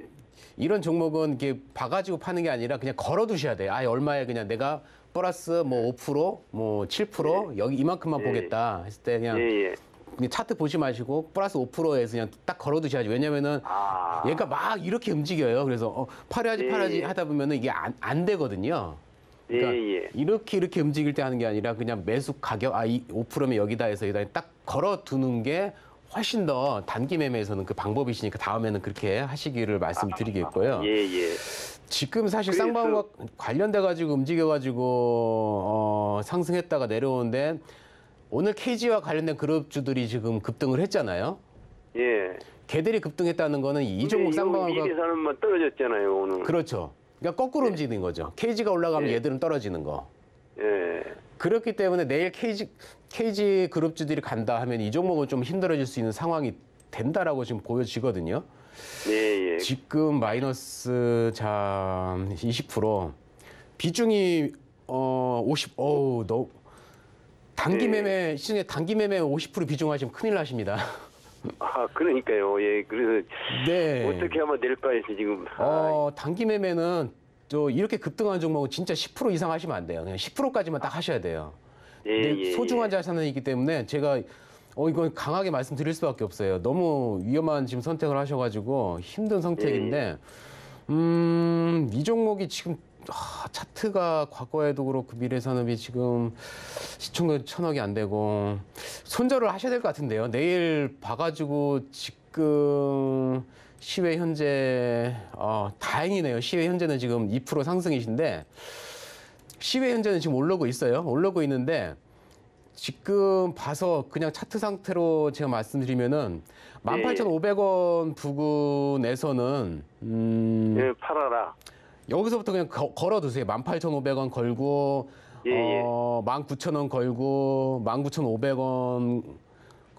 이런 종목은 이렇게 봐가지고 파는 게 아니라 그냥 걸어두셔야 돼요. 아, 얼마에 그냥 내가 플러스 뭐 5%, 뭐7% 예. 여기 이만큼만 예. 보겠다 했을 때 그냥 예. 예. 차트 보지 마시고 플러스 5%에서 그냥 딱 걸어두셔야지. 왜냐면은 아... 얘가 막 이렇게 움직여요. 그래서 어, 팔아야지 예, 팔아야지 예. 하다 보면은 이게 안, 안 되거든요. 그러니까 이렇게 이렇게 움직일 때 하는 게 아니라 그냥 매수 가격 아이 5%면 여기다 해서 여기다 딱 걸어두는 게 훨씬 더 단기 매매에서는 그 방법이시니까 다음에는 그렇게 하시기를 말씀드리겠고요. 아, 예, 예. 지금 사실 쌍방울과 관련돼 가지고 움직여 가지고 어, 상승했다가 내려오는데 오늘 KG와 관련된 그룹주들이 지금 급등을 했잖아요. 예. 걔들이 급등했다는 거는 이 종목 쌍방울과 미리사는만 뭐 떨어졌잖아요, 오늘. 그렇죠. 그러니까 거꾸로 예. 움직이는 거죠. KG가 올라가면 예. 얘들은 떨어지는 거. 예. 그렇기 때문에 내일 KG, KG 그룹주들이 간다 하면 이 종목은 좀 힘들어질 수 있는 상황이 된다라고 지금 보여지거든요. 예, 예. 지금 마이너스 자20% 비중이 어 50, 어우, 너 단기 예. 매매, 시중에 단기 매매 50% 비중하시면 큰일 나십니다. 아, 그러니까요. 예, 그래서 네. 어떻게 하면 될까 해서 지금. 어, 단기 매매는 또 이렇게 급등하는 종목은 진짜 10% 이상 하시면 안 돼요. 그냥 10%까지만 딱 하셔야 돼요. 예, 예, 예, 소중한 자산이기 때문에 제가 어 이건 강하게 말씀드릴 수밖에 없어요. 너무 위험한 지금 선택을 하셔가지고 힘든 선택인데 예. 음이 종목이 지금 아, 차트가 과거에도 그렇고 미래산업이 지금 시청률 천억이 안 되고 손절을 하셔야 될 것 같은데요. 내일 봐가지고 지금 시외 현재 어, 다행이네요. 시외 현재는 지금 2% 상승이신데 시외 현재는 지금 올르고 있어요. 올르고 있는데 지금 봐서 그냥 차트 상태로 제가 말씀드리면은 18,500원 부근에서는 음 예, 팔아라. 여기서부터 그냥 거, 걸어두세요. 18,500원 걸고 예, 예. 어, 19,000원 걸고 19,500원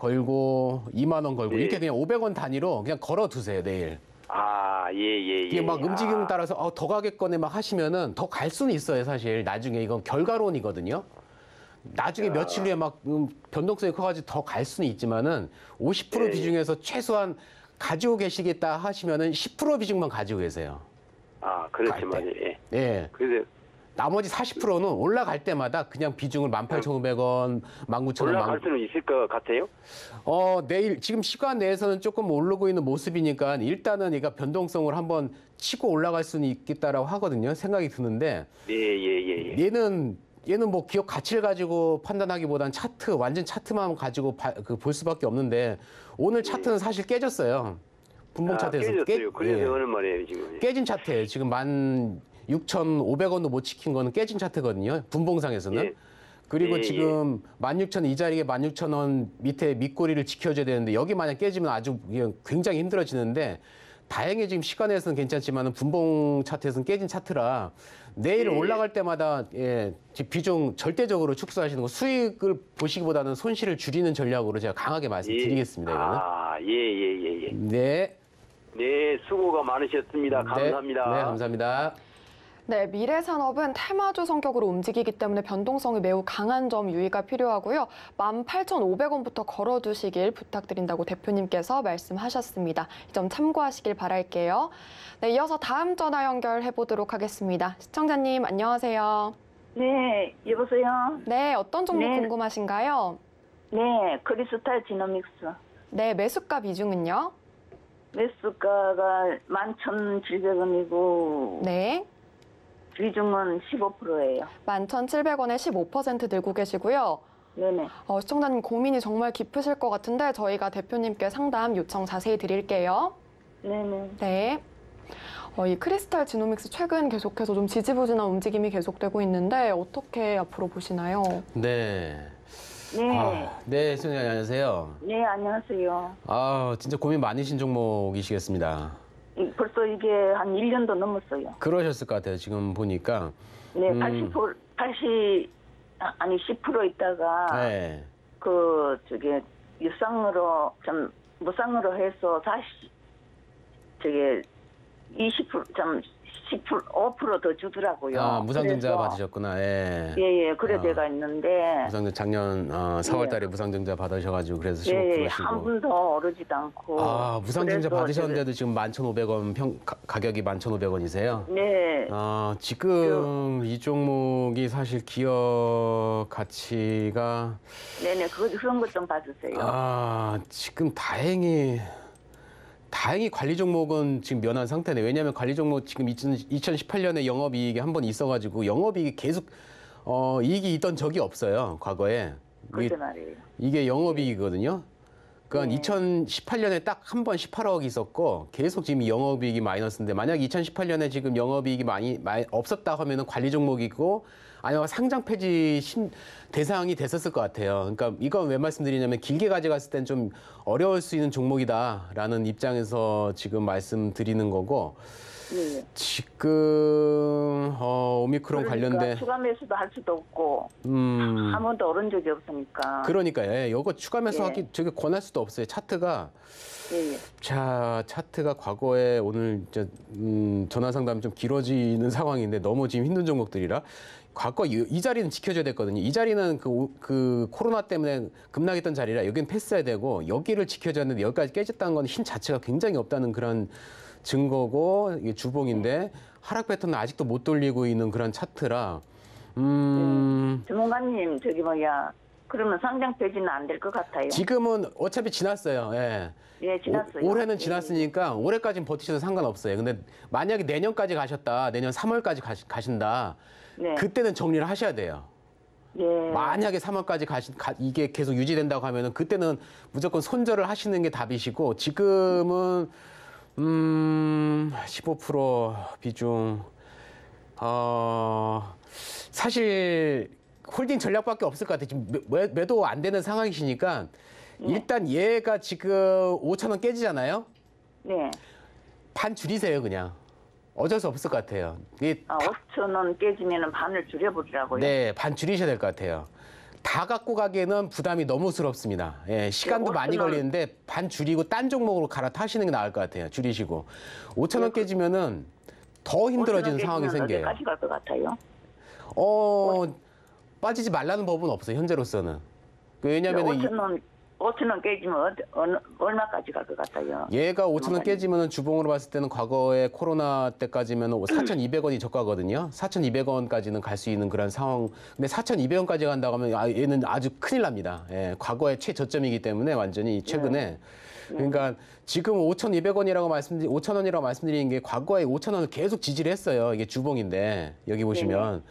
걸고 2만 원 걸고 예. 이렇게 그냥 500원 단위로 그냥 걸어 두세요 내일. 아, 예, 예, 예. 이게 막 움직임 아. 따라서 어, 더가겠거니막 하시면은 더 갈 수는 있어요 사실. 나중에 이건 결과론이거든요. 나중에 야. 아. 며칠 후에 막 음, 변동성이 커가지고 더 갈 수는 있지만은 50% 예. 비중에서 최소한 가지고 계시겠다 하시면은 10% 비중만 가지고 계세요. 아, 그렇지만 예. 예. 그래서 나머지 40%는 올라갈 때마다 그냥 비중을 18,500원, 19,000원. 올라갈 수는 있을 것 같아요? 어, 내일 지금 시간 내에서는 조금 오르고 있는 모습이니까 일단은 얘가 변동성을 한번 치고 올라갈 수는 있겠다라고 하거든요. 생각이 드는데. 예, 예, 예. 예. 얘는 얘는 뭐 기업 가치를 가지고 판단하기보단 차트 완전 차트만 가지고 그 볼 수밖에 없는데 오늘 차트는 예. 사실 깨졌어요. 분봉 아, 차트에서 깨졌어요. 깨, 그래서 예. 말이에요 지금. 깨진 차트예요. 지금 만 6,500원도 못 지킨 거는 깨진 차트거든요. 분봉상에서는. 예. 그리고 예, 예. 지금 16,000, 이 자리에 16,000원 밑에 밑꼬리를 지켜줘야 되는데 여기 만약 깨지면 아주 굉장히 힘들어지는데 다행히 지금 시간에서는 괜찮지만 분봉 차트에서는 깨진 차트라 내일 예. 예. 올라갈 때마다 예, 비중 절대적으로 축소하시는 거 수익을 보시기보다는 손실을 줄이는 전략으로 제가 강하게 말씀드리겠습니다. 예. 이거 아, 예, 예, 예, 예. 네. 네, 수고가 많으셨습니다. 네. 감사합니다. 네, 네 감사합니다. 네, 미래 산업은 테마주 성격으로 움직이기 때문에 변동성이 매우 강한 점 유의가 필요하고요. 18,500원부터 걸어두시길 부탁드린다고 대표님께서 말씀하셨습니다. 이 점 참고하시길 바랄게요. 네, 이어서 다음 전화 연결해 보도록 하겠습니다. 시청자님 안녕하세요. 네, 여보세요. 네, 어떤 종목 네. 궁금하신가요? 네, 크리스탈 지노믹스. 네, 매수가 비중은요? 매수가가 11,700원이고 네. 요즘은 15%예요. 11,700원에 15% 들고 계시고요. 네네. 어, 시청자님 고민이 정말 깊으실 것 같은데 저희가 대표님께 상담 요청 자세히 드릴게요. 네네. 네. 어, 이 크리스탈 지노믹스 최근 계속해서 좀 지지부진한 움직임이 계속되고 있는데 어떻게 앞으로 보시나요? 네. 네. 아, 네, 시청자 안녕하세요. 네, 안녕하세요. 아, 진짜 고민 많으신 종목이시겠습니다. 벌써 이게 한 1년도 넘었어요. 그러셨을 것 같아요. 지금 보니까. 네, 음. 80% 80 아, 아니 10% 있다가 네. 그 저기 유상으로 좀 무상으로 해서 다시 저게 20%좀 10% 5%더 주더라고요. 아, 무상증자 그래서, 받으셨구나. 예. 예, 예. 그래 아, 내가 있는데. 무상증 작년 어, 4월 예. 달에 예. 무상증자 받으셔가지고 그래서 15% 예, 하시고. 예. 한 분도 오르지도 않고. 아, 무상증자 받으셨는데도 지금 11,500원 평 가, 격이 11,500원이세요? 네. 아, 지금 그, 이 종목이 사실 기업 가치가 네네, 그런 것 좀 봐주세요. 아, 지금 다행히 다행히 관리 종목은 지금 면한 상태네. 왜냐하면 관리 종목 지금 2018년에 영업이익이 한번 있어가지고 영업이익이 계속 어, 이익이 있던 적이 없어요. 과거에. 그게, 이게 영업이익이거든요. 그건니까 네. 2018년에 딱 한 번 18억 있었고 계속 지금 영업이익이 마이너스인데 만약 2018년에 지금 영업이익이 많이, 많이 없었다 하면은 관리 종목이고 아니면 상장 폐지 신, 대상이 됐었을 것 같아요. 그러니까 이건 왜 말씀드리냐면 길게 가져갔을 땐 좀 어려울 수 있는 종목이다라는 입장에서 지금 말씀드리는 거고. 예. 지금 어, 오미크론 그러니까 관련된 추가 매수도 할 수도 없고 음. 한 번도 오른 적이 없으니까 그러니까요. 예, 이거 추가 매수하기 예. 저게 권할 수도 없어요. 차트가 예, 예, 자 차트가 과거에 오늘 이제 음, 전화 상담 좀 길어지는 상황인데 너무 지금 힘든 종목들이라 과거 이, 이, 자리는 지켜줘야 됐거든요. 이 자리는 그, 그 코로나 때문에 급락했던 자리라 여기는 패스해야 되고 여기를 지켜줘는데 여기까지 깨졌다는 건 힘 자체가 굉장히 없다는 그런 증거고 이게 주봉인데 하락 패턴은 아직도 못 돌리고 있는 그런 차트라 음. 주문관님 네. 저기 뭐야 그러면 상장 폐지는 안 될 것 같아요. 지금은 어차피 지났어요. 예. 예, 지났어요. 오, 올해는 지났으니까 올해까지는 버티셔도 상관없어요. 근데 만약에 내년까지 가셨다, 내년 3월까지 가시, 가신다, 네. 그때는 정리를 하셔야 돼요. 예. 만약에 3월까지 가시, 가, 이게 계속 유지된다고 하면은 그때는 무조건 손절을 하시는 게 답이시고 지금은 음. 음, 15% 비중. 어, 사실 홀딩 전략밖에 없을 것 같아요. 지금 매, 도안 되는 상황이시니까 네. 일단 얘가 지금 5천 원 깨지잖아요. 네. 반 줄이세요, 그냥. 어쩔 수 없을 것 같아요. 아, 5천 원 깨지면 반을 줄여보리라고요 네, 반 줄이셔야 될 것 같아요. 다 갖고 가기에는 부담이 너무 스럽습니다. 예, 시간도 많이 걸리는데 반 줄이고 딴 종목으로 갈아타시는 게 나을 것 같아요. 줄이시고. 5천 원 깨지면은 더 힘들어지는 상황이 생겨요. 어디까지 갈 것 같아요? 어, 뭐- 빠지지 말라는 법은 없어요. 현재로서는. 그 왜냐하면 5천 원 5천 원 깨지면 어느, 얼마까지 갈 것 같아요? 얘가 5천 원 깨지면 주봉으로 봤을 때는 과거에 코로나 때까지면 4,200원이 저가거든요. 4,200원까지는 갈 수 있는 그런 상황. 근데 4,200원까지 간다고 하면 아, 얘는 아주 큰일 납니다. 예, 과거의 최저점이기 때문에 완전히 최근에. 네. 그러니까 지금 5,200원이라고 말씀드리 5,000원이라고 말씀드리는 게 과거에 5,000원을 계속 지지를 했어요. 이게 주봉인데 여기 네. 보시면.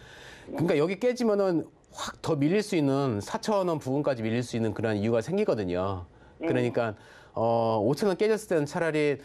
그러니까 여기 깨지면은 확더 밀릴 수 있는 4천 원 부분까지 밀릴 수 있는 그런 이유가 생기거든요. 음. 그러니까 어 5천 원 깨졌을 때는 차라리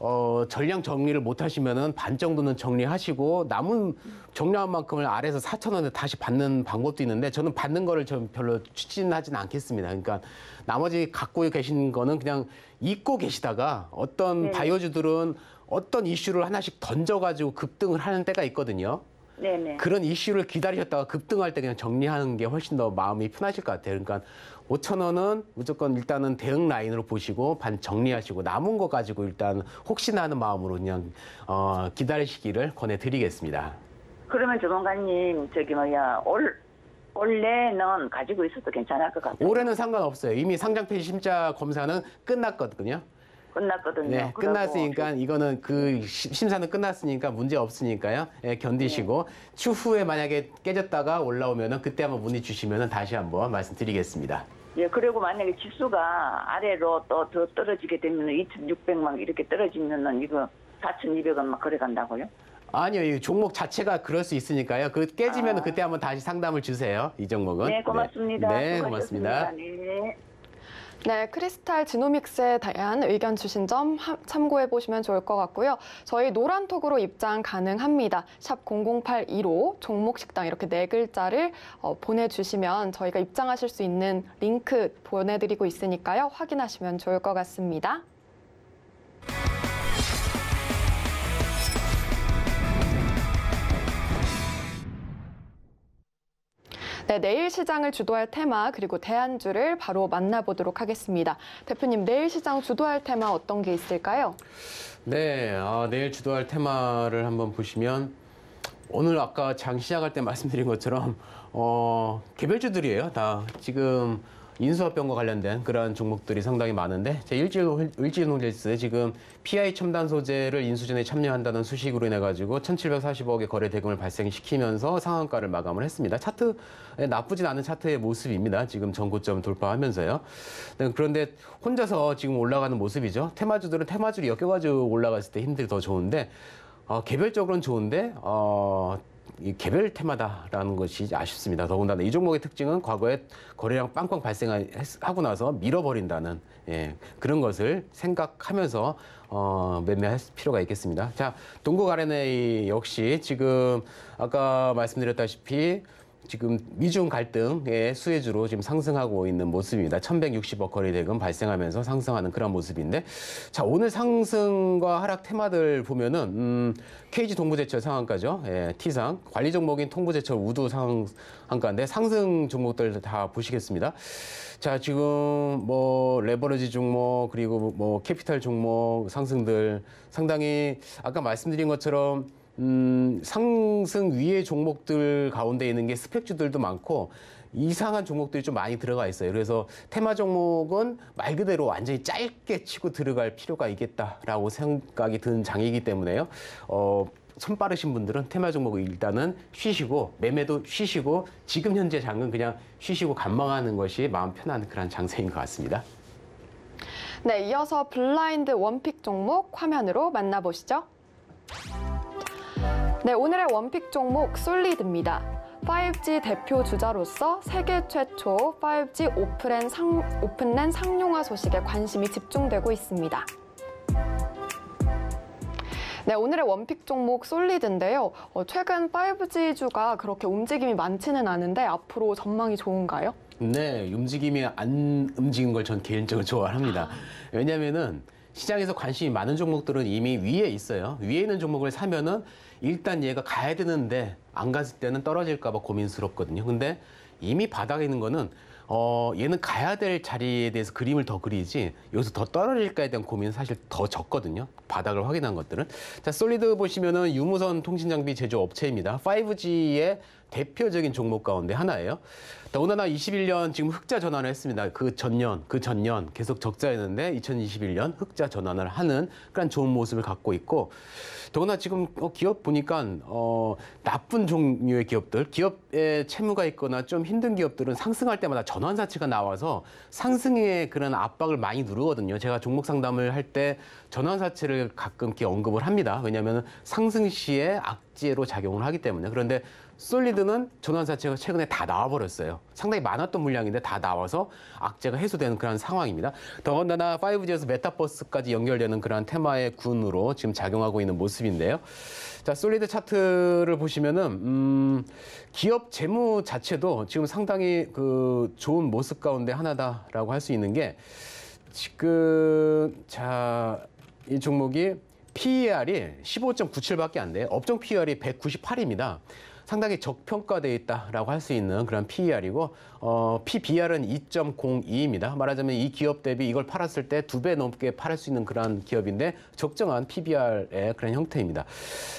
어 전량 정리를 못 하시면은 반 정도는 정리하시고 남은 정량한 만큼을 아래서 4천 원에 다시 받는 방법도 있는데 저는 받는 거를 좀 별로 추진하진 않겠습니다. 그러니까 나머지 갖고 계신 거는 그냥 잊고 계시다가 어떤 네. 바이오주들은 어떤 이슈를 하나씩 던져가지고 급등을 하는 때가 있거든요. 네네. 그런 이슈를 기다리셨다가 급등할 때 그냥 정리하는 게 훨씬 더 마음이 편하실 것 같아요. 그러니까 5천 원은 무조건 일단은 대응 라인으로 보시고 반 정리하시고 남은 거 가지고 일단 혹시나 하는 마음으로 그냥 어, 기다리시기를 권해드리겠습니다. 그러면 조만관님 저기 뭐야 올 올해는 가지고 있어도 괜찮을 것 같아요. 올해는 상관없어요. 이미 상장 폐지 심사 검사는 끝났거든요. 끝났거든요. 네, 끝났으니까 이거는 그 음. 심사는 끝났으니까 문제 없으니까요. 예, 견디시고 네. 추후에 만약에 깨졌다가 올라오면은 그때 한번 문의 주시면은 다시 한번 말씀드리겠습니다. 예, 그리고 만약에 지수가 아래로 또 더 떨어지게 되면 2,600만 이렇게 떨어지면은 이거 4,200원 막 그래 간다고요? 아니요, 이 종목 자체가 그럴 수 있으니까요. 그 깨지면 아. 그때 한번 다시 상담을 주세요. 이 종목은. 네, 고맙습니다. 네, 네 고맙습니다. 네. 네, 크리스탈 지노믹스에 대한 의견 주신 점 참고해 보시면 좋을 것 같고요. 저희 노란톡으로 입장 가능합니다. 샵00815 종목식당 이렇게 네 글자를 어, 보내주시면 저희가 입장하실 수 있는 링크 보내드리고 있으니까요. 확인하시면 좋을 것 같습니다. 네, 내일 시장을 주도할 테마 그리고 대안주를 바로 만나보도록 하겠습니다. 대표님, 내일 시장 주도할 테마 어떤 게 있을까요? 네, 아, 내일 주도할 테마를 한번 보시면 오늘 아까 장 시작할 때 말씀드린 것처럼 어, 개별주들이에요. 다 지금 인수합병과 관련된 그러한 종목들이 상당히 많은데 제일지노일지노젤스 지금 PI 첨단 소재를 인수전에 참여한다는 수식으로 인해 가지고 1,740억의 거래 대금을 발생시키면서 상한가를 마감을 했습니다. 차트 나쁘진 않은 차트의 모습입니다. 지금 전고점 돌파하면서요. 네, 그런데 혼자서 지금 올라가는 모습이죠. 테마주들은 테마주를 엮여가지고 올라갔을 때 힘들이 더 좋은데 어, 개별적으로는 좋은데 어, 개별 테마다라는 것이 아쉽습니다. 더군다나 이 종목의 특징은 과거에 거래량 빵빵 발생하고 나서 밀어버린다는 예, 그런 것을 생각하면서 어, 매매할 필요가 있겠습니다. 자, 동국 R&A 역시 지금 아까 말씀드렸다시피 지금 미중 갈등의 수혜주로 지금 상승하고 있는 모습입니다. 1160억 거리 대금 발생하면서 상승하는 그런 모습인데 자 오늘 상승과 하락 테마들 보면은 음, KG 동부제철 상한가죠. 예, T상 관리 종목인 통부제철 우두 상한가인데 상승 종목들 다 보시겠습니다. 자 지금 뭐 레버리지 종목 그리고 뭐 캐피탈 종목 상승들 상당히 아까 말씀드린 것처럼 음, 상승 위의 종목들 가운데 있는 게 스펙주들도 많고 이상한 종목들이 좀 많이 들어가 있어요. 그래서 테마 종목은 말 그대로 완전히 짧게 치고 들어갈 필요가 있겠다라고 생각이 든 장이기 때문에요. 어, 손 빠르신 분들은 테마 종목을 일단은 쉬시고 매매도 쉬시고 지금 현재 장은 그냥 쉬시고 관망하는 것이 마음 편한 그런 장세인 것 같습니다. 네, 이어서 블라인드 원픽 종목 화면으로 만나보시죠. 네, 오늘의 원픽 종목 솔리드입니다. 5G 대표 주자로서 세계 최초 5G 오픈랜, 상, 오픈랜 상용화 소식에 관심이 집중되고 있습니다. 네, 오늘의 원픽 종목 솔리드인데요. 어, 최근 5G 주가 그렇게 움직임이 많지는 않은데 앞으로 전망이 좋은가요? 네, 움직임이 안 움직인 걸전 개인적으로 좋아합니다. 왜냐면은 시장에서 관심이 많은 종목들은 이미 위에 있어요. 위에 있는 종목을 사면은 일단 얘가 가야 되는데 안 갔을 때는 떨어질까 봐 고민스럽거든요. 근데 이미 바닥에 있는 거는 어 얘는 가야 될 자리에 대해서 그림을 더 그리지 여기서 더 떨어질까에 대한 고민은 사실 더 적거든요. 바닥을 확인한 것들은 자 솔리드 보시면은 유무선 통신 장비 제조 업체입니다. 5G의 대표적인 종목 가운데 하나예요. 더군다나 21년 지금 흑자 전환을 했습니다. 그 전년, 그 전년 계속 적자였는데 2021년 흑자 전환을 하는 그런 좋은 모습을 갖고 있고 더구나 지금 어, 기업 보니까 어, 나쁜 종류의 기업들, 기업에 채무가 있거나 좀 힘든 기업들은 상승할 때마다 전환사치가 나와서 상승의 그런 압박을 많이 누르거든요. 제가 종목 상담을 할 때 전환사치를 가끔 이 언급을 합니다. 왜냐하면 상승 시에 악재로 작용을 하기 때문에 그런데 솔리드는 전환사채가 최근에 다 나와버렸어요. 상당히 많았던 물량인데 다 나와서 악재가 해소되는 그런 상황입니다. 더군다나 5G에서 메타버스까지 연결되는 그러한 테마의 군으로 지금 작용하고 있는 모습인데요. 자, 솔리드 차트를 보시면은 음, 기업 재무 자체도 지금 상당히 그 좋은 모습 가운데 하나다라고 할 수 있는 게 지금 자, 이 종목이 PER이 15.97밖에 안 돼요. 업종 PER이 198입니다. 상당히 적평가돼 있다라고 할 수 있는 그런 PER이고 어, PBR은 2.02입니다. 말하자면 이 기업 대비 이걸 팔았을 때 두 배 넘게 팔을 수 있는 그런 기업인데 적정한 PBR의 그런 형태입니다.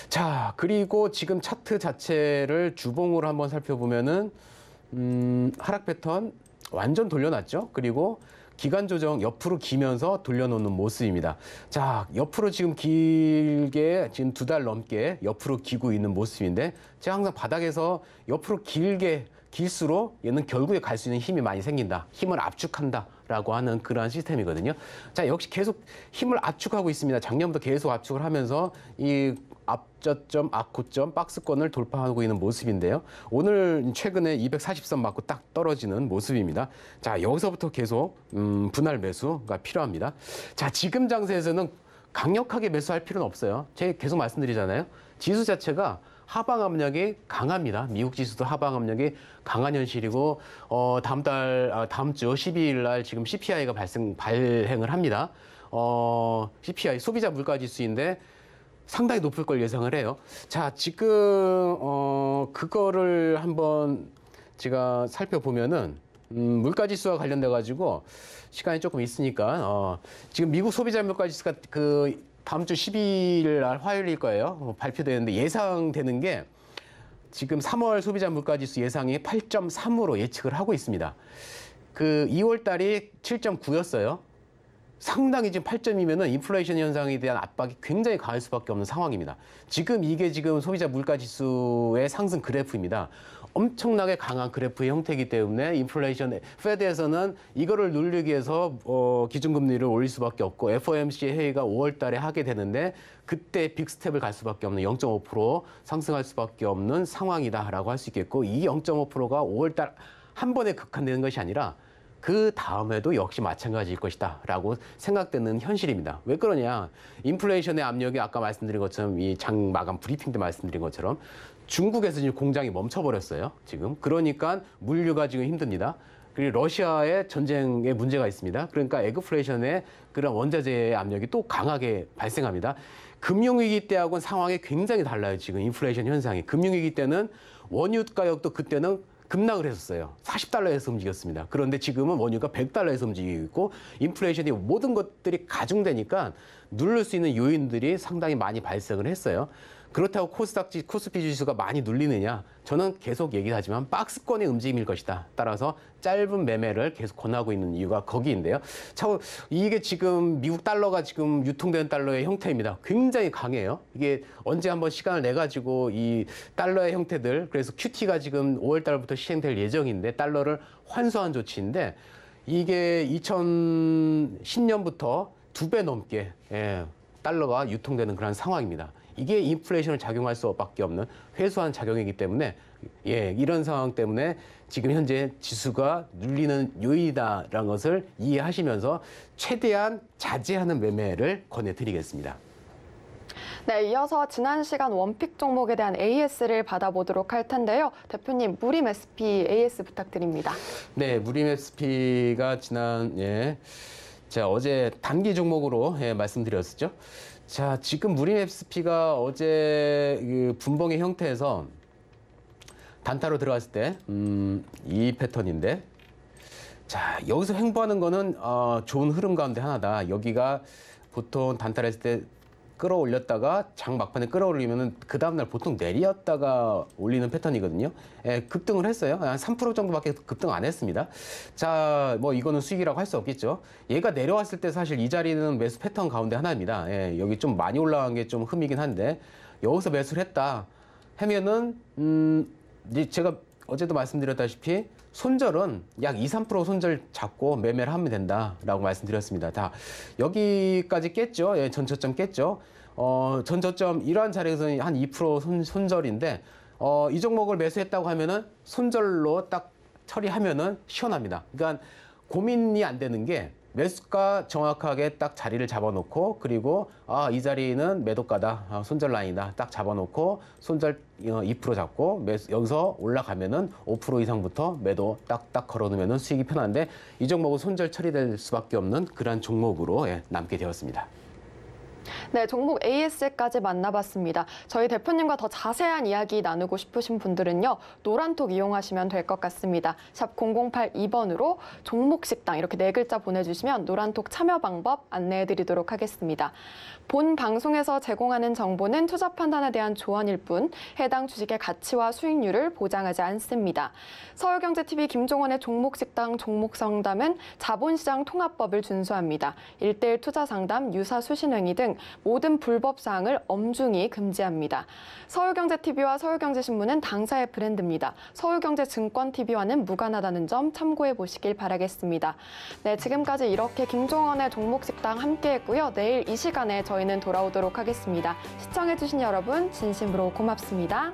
자 그리고 지금 차트 자체를 주봉으로 한번 살펴보면은 음, 하락 패턴 완전 돌려놨죠. 그리고 기간 조정 옆으로 기면서 돌려놓는 모습입니다. 자, 옆으로 지금 길게 지금 두 달 넘게 옆으로 기고 있는 모습인데 제가 항상 바닥에서 옆으로 길게 길수록 얘는 결국에 갈 수 있는 힘이 많이 생긴다. 힘을 압축한다. 라고 하는 그러한 시스템이거든요. 자, 역시 계속 힘을 압축하고 있습니다. 작년부터 계속 압축을 하면서 이 앞저점, 앞고점, 박스권을 돌파하고 있는 모습인데요. 오늘 최근에 240선 맞고 딱 떨어지는 모습입니다. 자, 여기서부터 계속 음, 분할 매수가 필요합니다. 자, 지금 장세에서는 강력하게 매수할 필요는 없어요. 제가 계속 말씀드리잖아요. 지수 자체가 하방 압력이 강합니다. 미국 지수도 하방 압력이 강한 현실이고 어, 다음 달 아, 다음 주 12일 날 지금 CPI가 발생 발행을 합니다. 어, CPI 소비자 물가 지수인데 상당히 높을 걸 예상을 해요. 자, 지금 어 그거를 한번 제가 살펴보면은 음, 물가 지수와 관련돼 가지고 시간이 조금 있으니까 어 지금 미국 소비자 물가 지수가 그 다음 주 12일 날 화요일일 거예요. 어, 발표되는데 예상되는 게 지금 3월 소비자 물가 지수 예상이 8.3으로 예측을 하고 있습니다. 그 2월 달이 7.9였어요. 상당히 지금 8점이면은 인플레이션 현상에 대한 압박이 굉장히 강할 수밖에 없는 상황입니다. 지금 이게 지금 소비자 물가 지수의 상승 그래프입니다. 엄청나게 강한 그래프의 형태이기 때문에 인플레이션 페드에서는 이거를 누르기 위해서 어, 기준금리를 올릴 수밖에 없고 FOMC 회의가 5월 달에 하게 되는데 그때 빅스텝을 갈 수밖에 없는 0.5% 상승할 수밖에 없는 상황이다라고 할 수 있겠고 이 0.5%가 5월 달 한 번에 극한되는 것이 아니라 그 다음에도 역시 마찬가지일 것이다 라고 생각되는 현실입니다. 왜 그러냐. 인플레이션의 압력이 아까 말씀드린 것처럼 이 장 마감 브리핑 때 말씀드린 것처럼 중국에서 지금 공장이 멈춰버렸어요. 지금. 그러니까 물류가 지금 힘듭니다. 그리고 러시아의 전쟁에 문제가 있습니다. 그러니까 에그플레이션의 그런 원자재의 압력이 또 강하게 발생합니다. 금융위기 때하고는 상황이 굉장히 달라요. 지금 인플레이션 현상이. 금융위기 때는 원유 가격도 그때는 급락을 했었어요. 40달러에서 움직였습니다. 그런데 지금은 원유가 100달러에서 움직이고 있고 인플레이션이 모든 것들이 가중되니까 누를 수 있는 요인들이 상당히 많이 발생을 했어요. 그렇다고 코스닥 지, 코스피 지수가 많이 눌리느냐? 저는 계속 얘기하지만 박스권의 움직임일 것이다. 따라서 짧은 매매를 계속 권하고 있는 이유가 거기인데요. 참 이게 지금 미국 달러가 지금 유통되는 달러의 형태입니다. 굉장히 강해요. 이게 언제 한번 시간을 내 가지고 이 달러의 형태들 그래서 QT가 지금 5월 달부터 시행될 예정인데 달러를 환수한 조치인데 이게 2010년부터 두 배 넘게 예, 달러가 유통되는 그런 상황입니다. 이게 인플레이션을 작용할 수밖에 없는 회수한 작용이기 때문에 예, 이런 상황 때문에 지금 현재 지수가 눌리는 요인이다라는 것을 이해하시면서 최대한 자제하는 매매를 권해드리겠습니다. 네, 이어서 지난 시간 원픽 종목에 대한 AS를 받아보도록 할 텐데요. 대표님, 무림 SP AS 부탁드립니다. 네, 무림 SP가 지난 예, 제가 어제 단기 종목으로 예, 말씀드렸었죠. 자, 지금 무림 앱스피가 어제 그 분봉의 형태에서 단타로 들어갔을 때, 음, 이 패턴인데, 자, 여기서 횡보하는 거는, 어, 좋은 흐름 가운데 하나다. 여기가 보통 단타를 했을 때 끌어올렸다가 장 막판에 끌어올리면은 그 다음날 보통 내리었다가 올리는 패턴이거든요. 예, 급등을 했어요. 한 3% 정도밖에 급등 안 했습니다. 자, 뭐 이거는 수익이라고 할 수 없겠죠. 얘가 내려왔을 때 사실 이 자리는 매수 패턴 가운데 하나입니다. 예, 여기 좀 많이 올라간 게 좀 흠이긴 한데 여기서 매수를 했다 하면은 음, 이제 제가 어제도 말씀드렸다시피 손절은 약 2, 3% 손절 잡고 매매를 하면 된다라고 말씀드렸습니다. 다 여기까지 깼죠. 예, 전초점 깼죠. 어, 전초점 이러한 자리에서는 한 2% 손절인데 어, 이 종목을 매수했다고 하면은 손절로 딱 처리하면은 시원합니다. 그러니까 고민이 안 되는 게 매수가 정확하게 딱 자리를 잡아놓고 그리고 아 이 자리는 매도가다 아, 손절 라인이다 딱 잡아놓고 손절 2% 어, 잡고 매수, 여기서 올라가면은 5% 이상부터 매도 딱딱 걸어놓으면 은 수익이 편한데 이 종목은 손절 처리될 수밖에 없는 그러한 종목으로 예, 남게 되었습니다. 네, 종목 AS까지 만나봤습니다. 저희 대표님과 더 자세한 이야기 나누고 싶으신 분들은요. 노란톡 이용하시면 될 것 같습니다. 샵 0082번으로 종목식당 이렇게 네 글자 보내주시면 노란톡 참여 방법 안내해드리도록 하겠습니다. 본 방송에서 제공하는 정보는 투자 판단에 대한 조언일 뿐 해당 주식의 가치와 수익률을 보장하지 않습니다. 서울경제TV 김종원의 종목식당 종목상담은 자본시장 통합법을 준수합니다. 일대일 투자 상담, 유사 수신행위 등 모든 불법 사항을 엄중히 금지합니다. 서울경제TV와 서울경제신문은 당사의 브랜드입니다. 서울경제증권TV와는 무관하다는 점 참고해 보시길 바라겠습니다. 네, 지금까지 이렇게 김종원의 종목식당 함께했고요. 내일 이 시간에 저희는 돌아오도록 하겠습니다. 시청해주신 여러분 진심으로 고맙습니다.